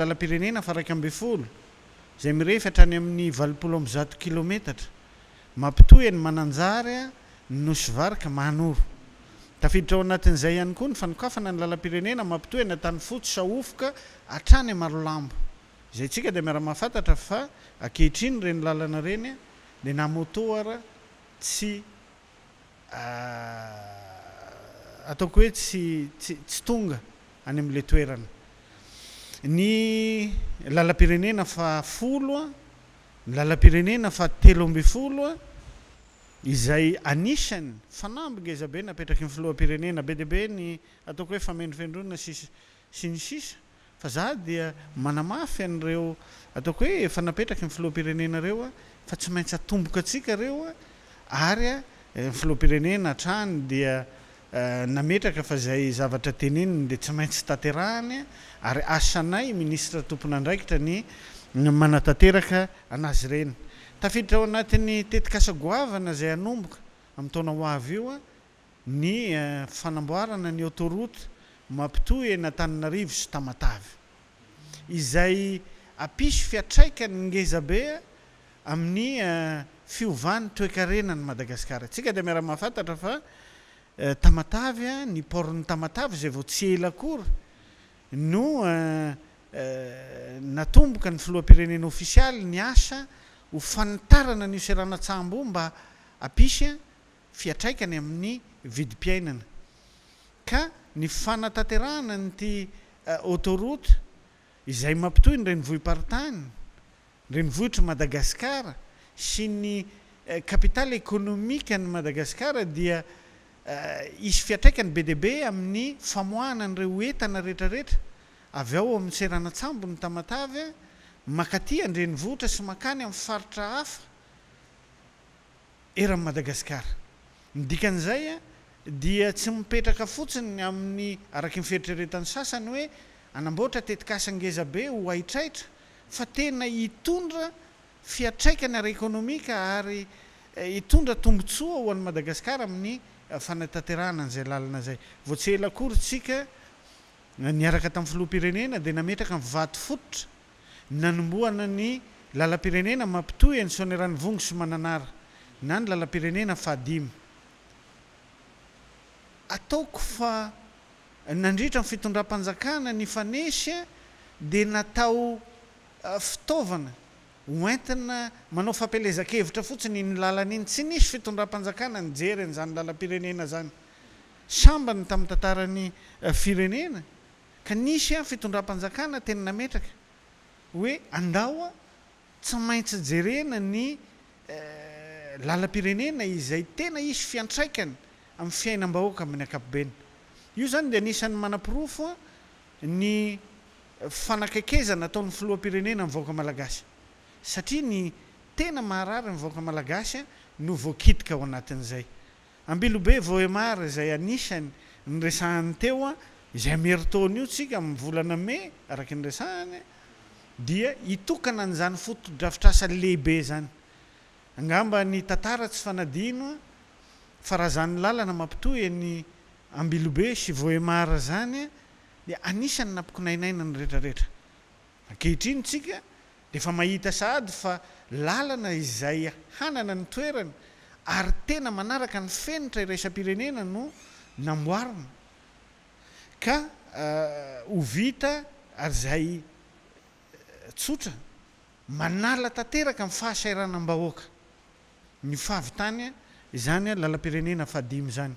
lalapirenena frakmfa mirerany amin'nyvalpoloamzatkilmetynrat'zay anykoay fakfna ny lalapirenenamamtntanyfotykmiaramht kehtriny reny lalana reny eaotsy ataoo ah, hoe stsyonany amle laieeaffol lalapirenenafa teloombe foloa izay anianyfanamboke izabe napetraky mfiloapirenena be debe ny ataoko hoe famendrofindrona sis sy ny sisa fa za dia manamafy an'reo ataoko hoe efa napetraky m filoampirenena reoa fa tsy maintsy atomboka atsika reoa aryafilopirenena eh, atrany dia eh, nametraka fa zay zavatra teneniny de tsy maintsy taterahany ary asanay ministre tompona andraikitra ny manataek anazeyditra ao aat'ny tetika asagana zay aomboka amyaona o a eh, fanamboarana ny autota amin'ny eh, fiovany toekarena ny madagasikar atsika de miara mahafantatra fa eh, tamatavy a eh, ny port 'ny tamatavy zay vao tsy elakoury no natomboka ny filoampirenena officialy ny asa ho fanitarana nyoseranatsambo mba apisya fiatraikany amin'ny vidimpiainana ka ny fanataterahna n'ty autôrote izay mampitoy ny reni voiparitany ndrenivohitra madagasikara sy ny eh, kapital ekônômika ny madagasikara dia eh, iy raikanybe debe amin'ny faoahnnreoenretraretraao amin'y seanatsambony tamaaakndrenivhitra sy akany amiyairsyiek fotsiny amin'ny araky miferitreretan'ny sasany hoe anaboatra tetik asangezabe aitraitra fa tena itondra fiatraikany aryekônômika ary eh, itondra tombontsoa hoan'ny madagasiara amin'ny fanatatahnanzaytyoairenena de naeaka atfotraanany alaenenamiynnyaneaandritra amiy fitondram-panjakana ny fanesya de natao Eh, fitaovana oentina manao fampilezakevitra fotsiny ny lalany iny tsy nisy fitondram-panjakananjenyznylalaenambny tamytantaranyfirenena eh, ka nisy a fitondra-panjakana tena naetakoeadaoa tsy maintsy jerena ny eh, lalapirenena izay tena isy fiantraikany amyainaa'ian'nymanapirofoany oaenan ena ryanoa oanatzayobevoar zay anisany nyresahany teoa zay mieritony io tsika amvolaname araky nesahanydia itokana nzanyotdrafi salehbe zanyayahanlalana aitoany ambilobe sy voemara zanya e anisany napokonainaina ny retrarehetra akehitriny tsika de fa mahita saady fa lalana izay hanana ny toerany ary tena manaraka ny fenatra iresam-pirenena no namoarona ka eh, ho vita ary zay eh, tsotra manala tateraka m fahasairanam-bahoaka ny favy tanya zany a lala-pirenena fahadimy zany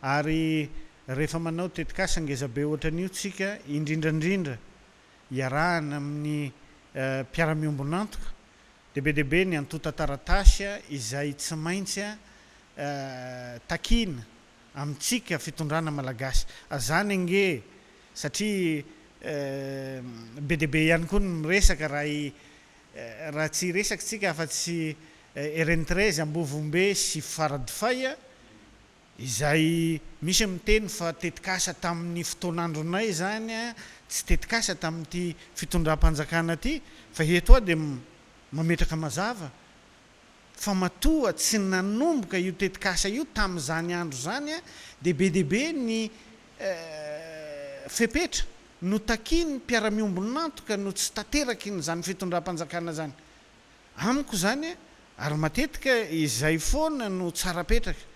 ary rehefa manao tetik asangezabe ohatran'io tsika indrindrandrindra hiarahany amin'ny eh, mpiara-miombonantoko de be debe ny antotataratasy a izay tsy maintsy a eh, takina amitsika fitondrana malagasy zany ange satria eh, be dibe ihany koa ny miresaka raha i raha tsy resaky tsika afa- tsy rntre ambovombe sy faradyfaya zymisy mteny fa tetikasa tamin'ny fotoanandronay zanya tsy tetikasa tamity fitondram-panjakanaatyfa ioadeaektsy nambok io tetikasa io tamzany andro zanya debe debe ny eh, fepetra no taki ny piara-miombon nantoka no tsy tateraky nyzany fitondram-panjakana zanyamiko zany ary matetika izay foana no tsarapetraka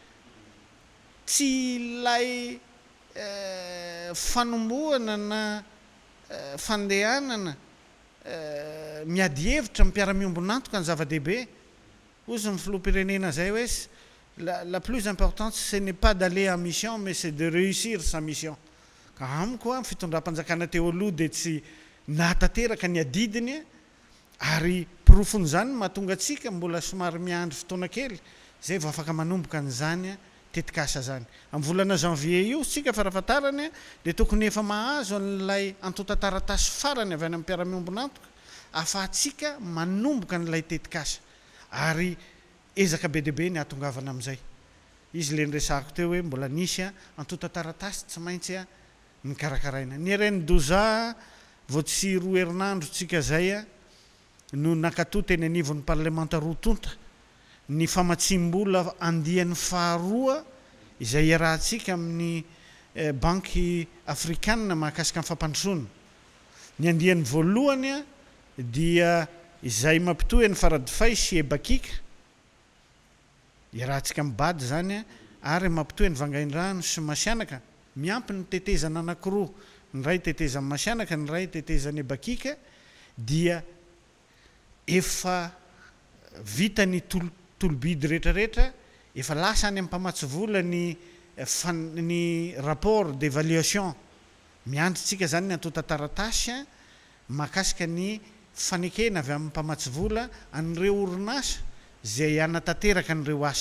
tsy ilay fanomboana eh, na fandehanana eh, eh, miady hevitra mipiara-miombonantoka ny zava-dehibe ozy ny filoam-pirenena zay hoe la la plus importante ce n'est pas d'aller en mission mais c'est de réussir sa mission ka aminy koa fitondram-panjakana teo aloha de tsy nahtanteraka ny adidiny ary pirofony zany mahatonga atsika mbola somary miandry fotoana kely zay vao afaka manomboka n'izany a tetikasa zany amiyvolana janvier io tsika fa rafantaranya de tokony efa mahazo an'lay antotataratasy farany avy any am'ypiaramiombonatok afatsika manombokan'lay tetka yebe debe naaleeteohoe mbolaiya atotataratas tsy maintsya narakarainanynoavotsy ro einandroskaynotenyaniony parlementrotont ny famatsimbola andian'ny faharoa izay arahatsika amin'ny eh, banky afria mahakasika a fampanon ny adiany voaloanyaympitoyyaymampioynyangaindrano symasianaka miampiy tetezan anakiro n raytetezamasianaka n raytetezan eaik da efa vitany tolok idy retaehtefalasa any ami pamatsi vola nyny eh, rapportdévalation miantrotsika zany atotataratasya makaika ny fanekena avy am'y pamatsivola an'reo orinasa zay anataterak anreoaa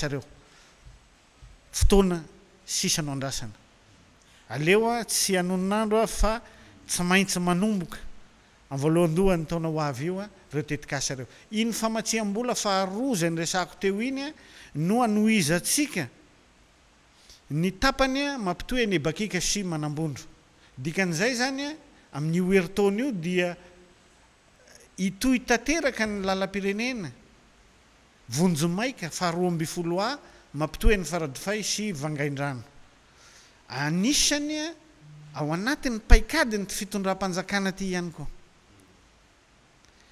itoooanytaona hoa reetikareoiny famatsiambola fa haro zaynyresakoteo inya noaapitoy anyakika sy manambondro diknzay zanya amiyetiodia eh, tytek ny lalapirenenoaik faoflomaptoy nyfaradoay sy nianya ao anati'ny paikadiny y fitondram-panjakana ty iany ko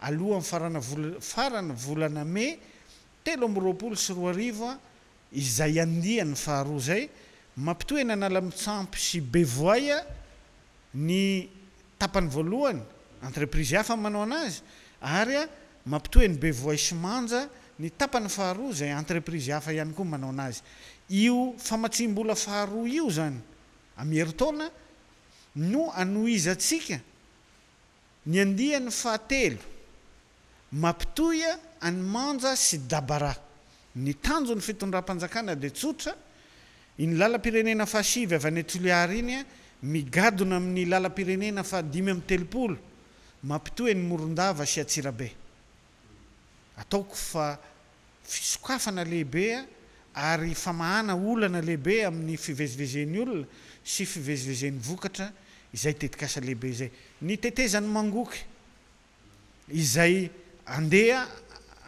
alohaa farana olfarany volana me telo amy roapolo sy roa arivoa izay adiany faharo zay mampitoy n analamitsampy sy beoay tany voaloanyentreprise afanaoaayamampitohyny bevoay somanja ny tapan'ny faharo zay entreprisy afa any koa manaoanazytsimbola faao ien ianyfate mampitoya anymanja sy dabara ny tanjo ny fitondram-panjakana de tsotra iny lalapirenena fa sivy avany toliary inya migadona amin'ny lalapirenena fa dimy amny telool amioynyoronvsaiooehieyholnlehibe amin'ny fivezivezeny olona sy fivezivezen'ny vokatra zaylehibe ay nytetezan'ny mangoky izay andea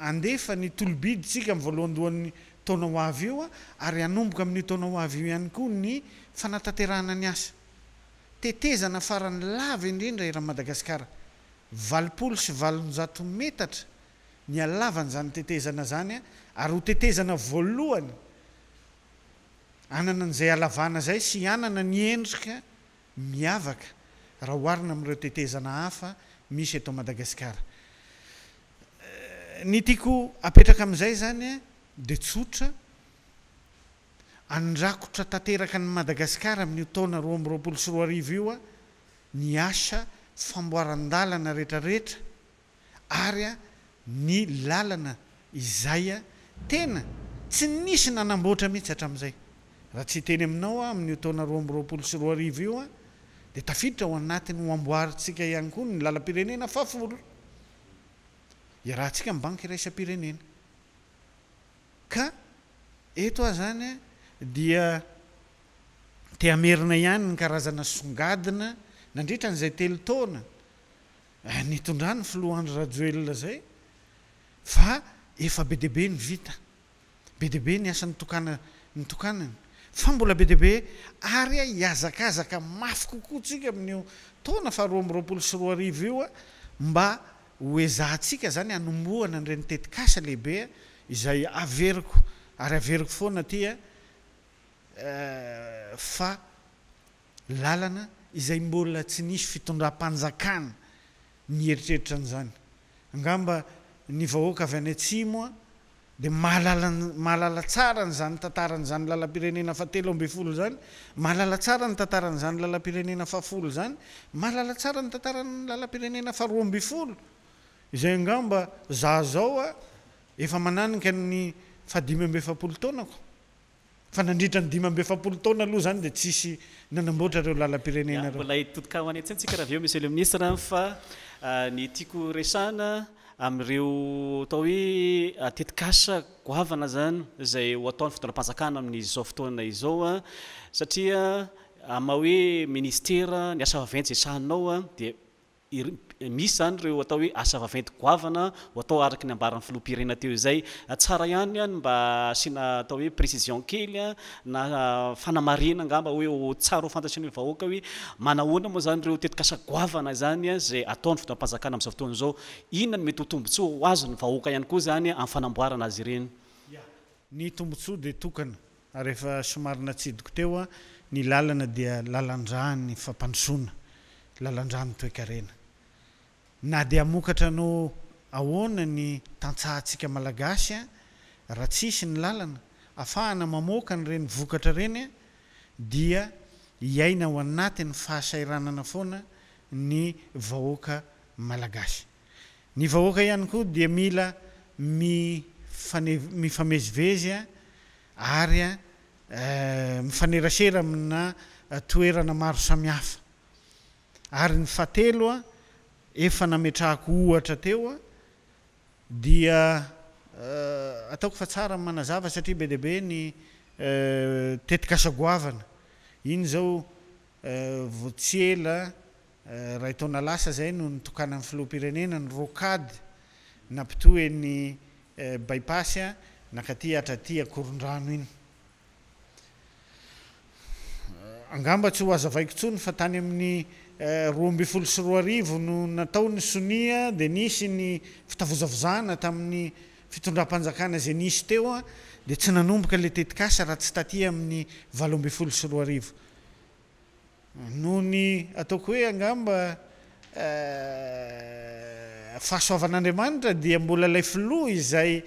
andefa ny tolobidytsika miy voalohandohan'nytaona o avy ioa ary anomboka amin'ny taona ho ay io ihany koa ny fanannan indrindra raa vapolo sy valonatmetatra ny alavany zany tetezana zanya ay hoeezvaloannzay a zay sy ana nyendrika miavaka raha oarina ami'ireo tetezana hafa misy atao madagasikara ny tiako apetraka am'izay zany a de tsotra andrakotra tateraka ny madagasikara amin'ny o taona roa ambyroapolo sy roa arivo io a ny asa famboaran-dalana rehetrarehetra ary a ny lalana izaya tena tsy misy nanamboatra mihitsy hatrami'izay raha tsy teny aminao a amin'ny o taonaroa ambiroapolo sy roa arivo io a de tafiditra ho anatiny hoamboarytsika ihany koa ny lala-pirenena fafolo hbank rai- eto a zany dia tiamerina ihany ny karazana songadina nandritra n'izay telo taona eh, nytondrany filoaandryrajoelnzayfa efa be deabe ny vita be debe ny asan'nytokanany tokanany fa mbola be deabe ary iazakazaka mafy kokoatsika amin'io taona fa haroa amroapolo sy roa ariv ioa mba oeztsika zany anomboana nrenitetikas lehibe izy eiyeikofoanay eh, tsy nisy fitondnan neritreitran'zanygmoakay anytsad mahalala tsaanzayttnz lalapirenena fatelo afol zanymaallasny tatran'zany lalapirenena fafolo zany mahalala tsarany tantarany lalapirenena faroaambifolo zay angamba zah zao a efa mananika ny fadimyambe fapolo tonako fa nandritra ny dimy ambe fapolo tona aloha zany de tsisy nanamboatra reo lalapirenenareobolatotkhanatntsikahaaeo monsieur le ministre ah, ny tiako resaa am'reo atao hoe atetikasa ah, goavana zany zay ho ataon'ny fitondrapanjakana amin''zaofotoana izaoa satria ah, ama hoe ministera ny asafavantsy esanaoa d misy zany reoatao oe asaaenty ana atao araky ny abaran'ny filopirena teo zay tsaa ihany a mba sia atao hoe précision kelya nafanaenangambaoesrfantat ah, ahoaka oe anahoana moa zany reotetik aana zanyza atony ftapanjaan amzaotoazao iona metyho tobotoazonyahoa hayko zany amfanaoanazy eyny tombotsoa de tokana rehefa somarina atsidiko teo a nylalana dia lalandrany fampanosona lalandrahmtoekarena na de amokatra anao ahoanany tantsahatsika malagasy a raha tsisy ny lalana afahana mamokany reny vokatra renya dia iaina ao anatiny fahasairanana foana ny vhoakahoa ihany koa dia mila mimezvea amineaea aminaoenamao an efa nametrahako ohatra teoa dia eh, ataoko fa tsara manazava satria be debe ny eh, tetiky asagoavana iny zao eh, voatsyela raha itaona lasa zay no nytokana am filopirenena ny rokady napitoynybaipasya nakaty atra ty akorondrano inymbtsy hoazavaiko tsony fa tany amin'ny Eh, flosriono natao ny sonia de nisy ny fitavozavozana tamin'ny fitondram-panjakana zay nisy teoa ah, de tsynanombokale tetikasa raha tsy tatya amin'nyoo hoefahasoaan'andriamanitra eh, dia mbola lay flo izay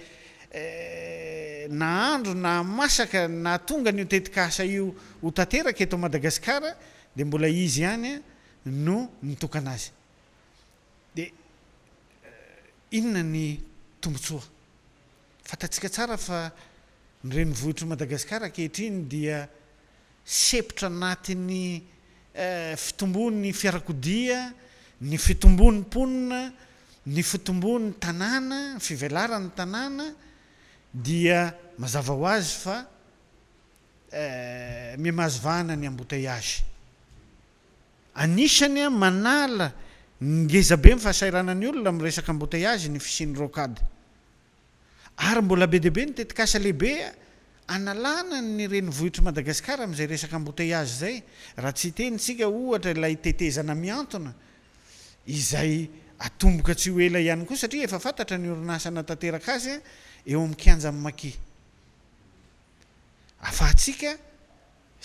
eh, naandro na masaka natonga nio tetikasa io ho tateraky etao madagasikara de mbola izy hany a ah, no nytokan azy de eh, inona ny tombotsoa fatatsika tsara fa nyrenovohitry madagasikara akehitryiny dia sepotra anatiny eh, fitombo ny fiarakodia ny fitombony ponina ny fitombon tanàna fivelarany tanàna dia mazava ho azy fa eh, mimazovahana ny ambotayazy naya manala ngezabe mifahasaiananyolona am reakbeanylabe debe nytetik asa lehibea analana ny reni vohitry madagasikara am'izay resak amboteaz zay aha tsy tentsikaoha layeay atombok tsy oela ihany koa satria efa fantatra ny orinasnatateakaza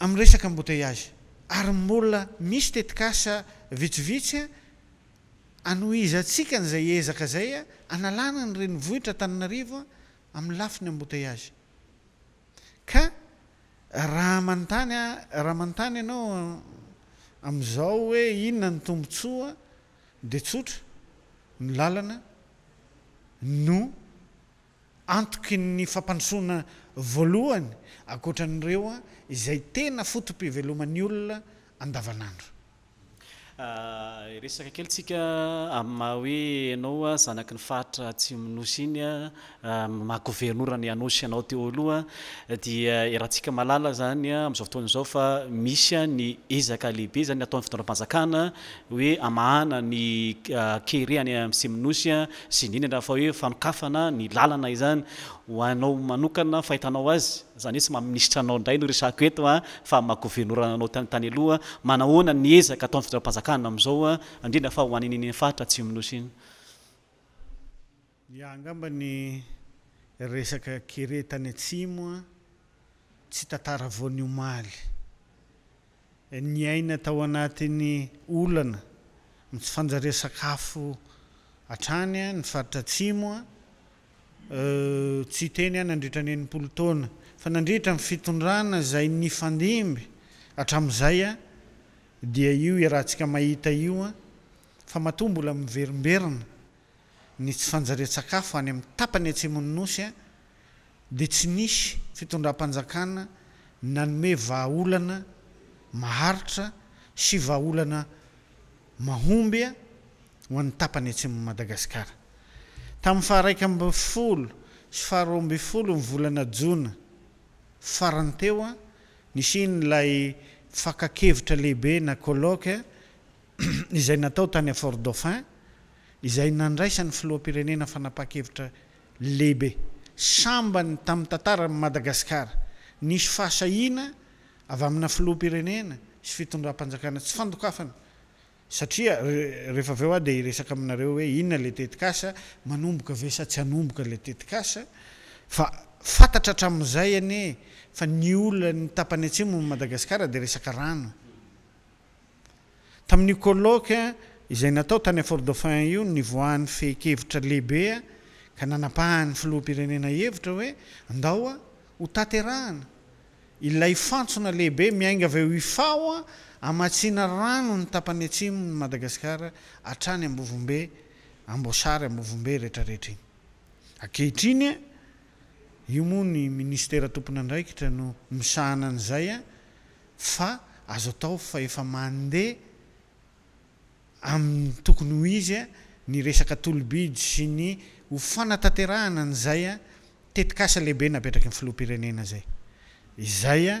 am' resaky ambotelage ary mola misy tetik asa vitsivitsya ano izatsika n'izay ezaka zay a analàna ny renivohitra taninarivoa ami'y lafi ny amboteyagy ka raha manontany a raha manontany anao am'izao hoe inona ny tombontsoa de tsotra ny lalana no antoky ny fampanosoana voalohany akoatran'ireo a izay tena foto-piveloman'ny olona andavanandro Euh, resaka kelytsika amah hoe ianao a zanaky ny fatra tsy minosy iny a mahagouvernora ny anosy anao teo aloha dia irahantsika malala zanya ami'izao fotoan zao fa misy a ny ezaka lehibe zany ataon'ny fitondram-panjakana hoe amahana ny euh, kerehanyam tsy minosy a sy niny ndraha fa hoe fanokafana ny lalana izany hoanao manokana fahitanao azy zany e tsy mamiitrnaondray norea efaahenao ty aohaaaoannezak ataony fia-pazakaa amzaoadaaniy ata tsy arvoy ny aina tao anatiny olana itsy fanjari sakafo aranya ah, nfaritrata Eh, tsy teny a nandritra nenimpolo taona fa nandritra fitondrana zay nyfandimby atram'zay a dia io irahantsika mahita io a fa matombola amverimberina ni tsy fanjaria-tsakafo any ami'ny tapany atse mony nosya de tsy nisy fitondramnanaome vaohitr sy vaaolana mahombya ho an'nytapany atsemy madagasikara tam'y faharaiky ambifolo sy faharoa amby folo myvolana jona faran'teo a nisy iny lay fakakevitra lehibe na koloky izay natao tany afort dauphin izay nandraisan'ny filoampirenena fanapakevitra lehibe sambany tam'y tantaramadagasikara nisy fahasahina avy amina filoampirenena sy fitondram-panjakana tsy fandokafany saiarehfa oade resaka aminareo oe inona le tetikasa manombokae satsyaolayanefa noanyaanyiaaeeheanaapahany filohapirenena hevitraoe andaoa hotaterahana ilay fantsona lehibe miainga aveifao a amatsiana rano ny tapany tsimonymadagasikara atrany ambvombe ambosary ambvombe rehtrarehetr iny akehitriny io moa ny ministera tompona ndraikitra no misahana n'zay a fa azo tao fa efa mande amin tokony ho izy a ny resaka tolobidy sy ny hofanataterahana an'izay a tetik asa lehibe napetraky ny filompirenena zay izaya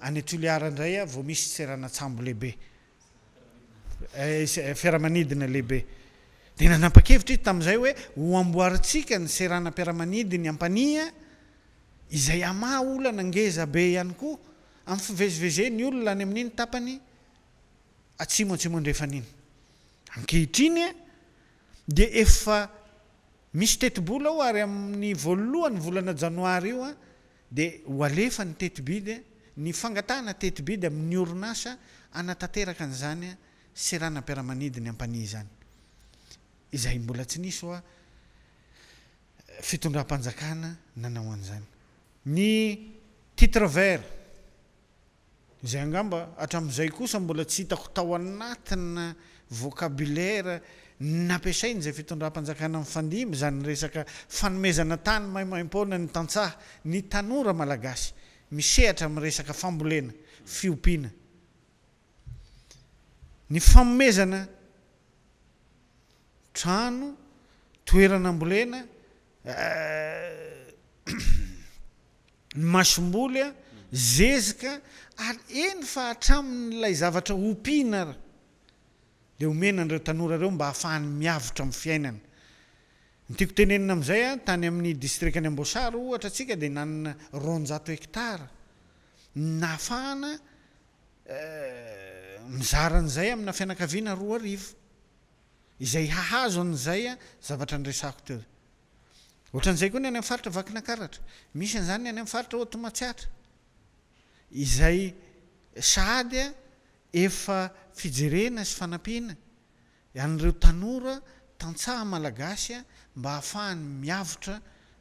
aelandayavomissambleeilehbe eh, eh, deanapakevitra i tami'izay oe oamboaritsika ny serana piaramanidiny ampania izay ama olanangezabe ihany koa ami'y fiveziveze ny olona any amin'inytayihisyl ao ary amin'ny voalohany volana janoary io a de hoalefany teti bidy ny fangatana tetibidy amin'ny orinasa anatateraky an'izanya sy raha nampiaramanidy ny ampaniy zany izay mbola tsy nisy oa fitondrampanjakana nanao an'izany ny titre vert zay angamba hatrami'izay kosa mbola tsy hitako tao anatina vocabilaire nampiasainy zay fitondrampanjakana am'fandimy zany resaka fanomezana tany maimaimpona ny tantsaha ny tanora malagasy misehatra amresaka fambolena fiompiana ny faomezana trano toeranambolena eh, masombolya zezika ary eny fa hatramin'lay zavatra opinara enreotanoreo mba ahafahany miavotra amy fiainan tkotenenina amzaya tany amin'ny distriny amboaohataskadnzay eh, aminafianakaana rori izay hahazo an'izay a zavatra nreny any amy aritraamisy an'zany ny any amy faritra otomatiatra izay sady a efa fijerena sy fanapiana anyreo tanora tantsaha malagasya mba hahafahany miavotra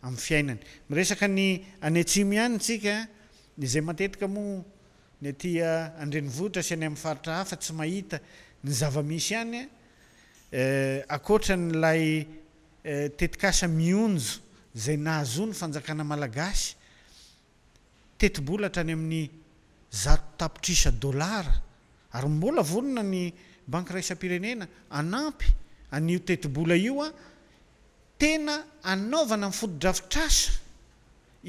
amiy fiainany miresakany anyetsimo hany tsika zay matetika mo ny ata andrenivohitra sy any ami'ny faritra hafa tsy mahita ny zavamisy anyaa e, nlaytetikasa e, mionjozayaazonyanaaamaaasolahatra any amin'ny zato tapitrisadôllar ary mbola volona ny bankraisam-pirenena anampy ano tetibola io a ena anovana fodo-drafitrs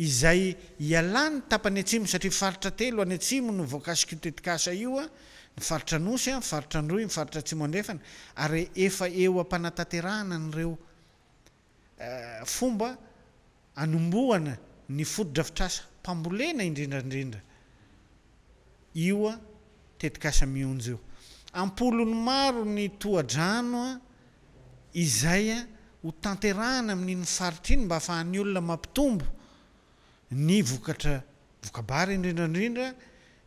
izay iaan tany antsim satria faritra telo any antsi no vaaikioteisa iafairosyfairdry aireeohoomaon ny eh, fodo-drafitrasa mpambolena indrindraindrindra ioa tetiksamionj eo ampolony maro ny toadrano a izaya ho tanterahana amin'iny faritriny mba ahafahany olona mampitombo ny vokatra vokabary indrindrandrindra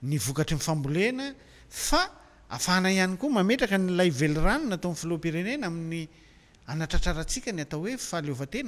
ny vokatry mifambolena fa afahna ihany koa mametraka nylay velo rano natao my filoampirenena amin'ny anatratraratsika ny atao hoeeon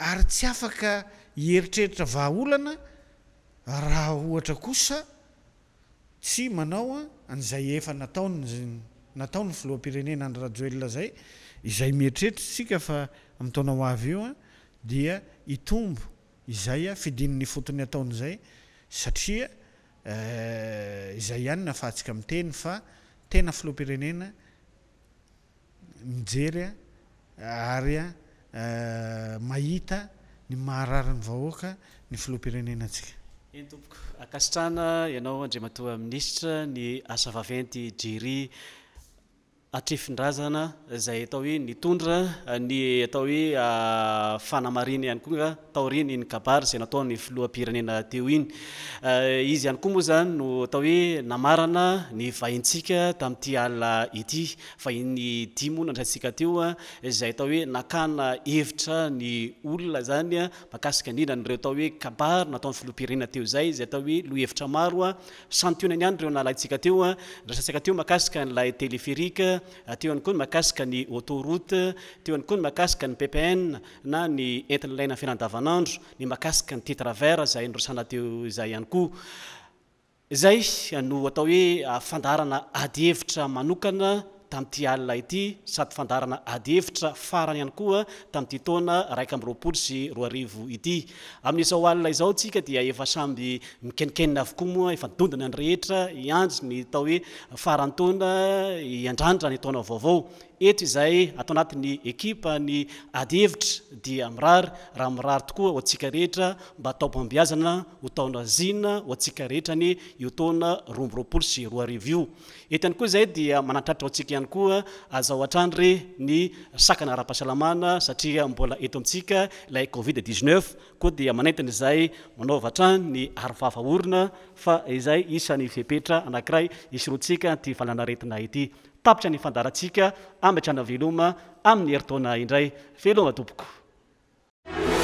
ary tsy afaka ieritreritra vaaolana raha ohatra kosa tsy manao a an'izay efa nataony nataony filoampirenena anyrajoelona zay izay mieritreritra tsika fa amtaona ho avy io a dia itombo izay a fidininy fotony ataon'zay satria eh, izay hanynafantsika miteny fa tena filohapirenena mijerya ary a Eh, mahita ny mahararany vahoaka ny filoa-pirenenatsika eny tompoko akasitrana ianao andrima toa ministre ny asavaventy jery atrefindrazana zay atao hoe nitondra eh, ny atao oefanamaina ah, aykoatonyyay zay natoyoaieizay koa oao atao oe aaa asiatamtya ya iina ndrasia teoa zay atao oe nakna eitra ny olon zany makaika inareo atao oe a natao'y filopirnena teo zay zay atao oe lo heiramaoa ah, santonan anyre nalatsika teoa raantsika teo ah, makasika n'lay teleferika Eh, teo any koa ny mahakasika ny autorote teo any koa ny mahakasika ny ppn na ny enti'nylaina ny fianandavanandro ny mahakasika ny titrevert zay nyrosana teo izay ihany koa izay no atao hoe ah, fandarana adyhevitra manokana tami'ty alina ity sady fandarana ady hevitra farany hany koa tami'ity taona raiky ami'yroapolo sy roa arivo ity amin'n'izao alina izao ntsika dia efa samby mikenikenina avokoa moa efa ndondina ny rehetra ianro ny atao hoe farany tona iandrandra ny tona vaovao eto zay atao anati'ny ekipa ny adyhevitra dia mirary raha mirary tokoa oatsika rehetra mba atapmbiazana hotaonaina o atsika rehetrany otona romboropolo sy rrevio et any koa zay dia manatraritra ontsika ihany koa azao atrany re ny sakana ara-pahasalamana satria mbola eto amitsika lay covid d9 koa dia manetiny zay manaovatra ny aryfafaorina fa izay isany fepetra anakiray isy rotsika ty valanaretina ity tapitra ny fandarantsika amatrana veloma amin'ny heritaona indray veloma tompoko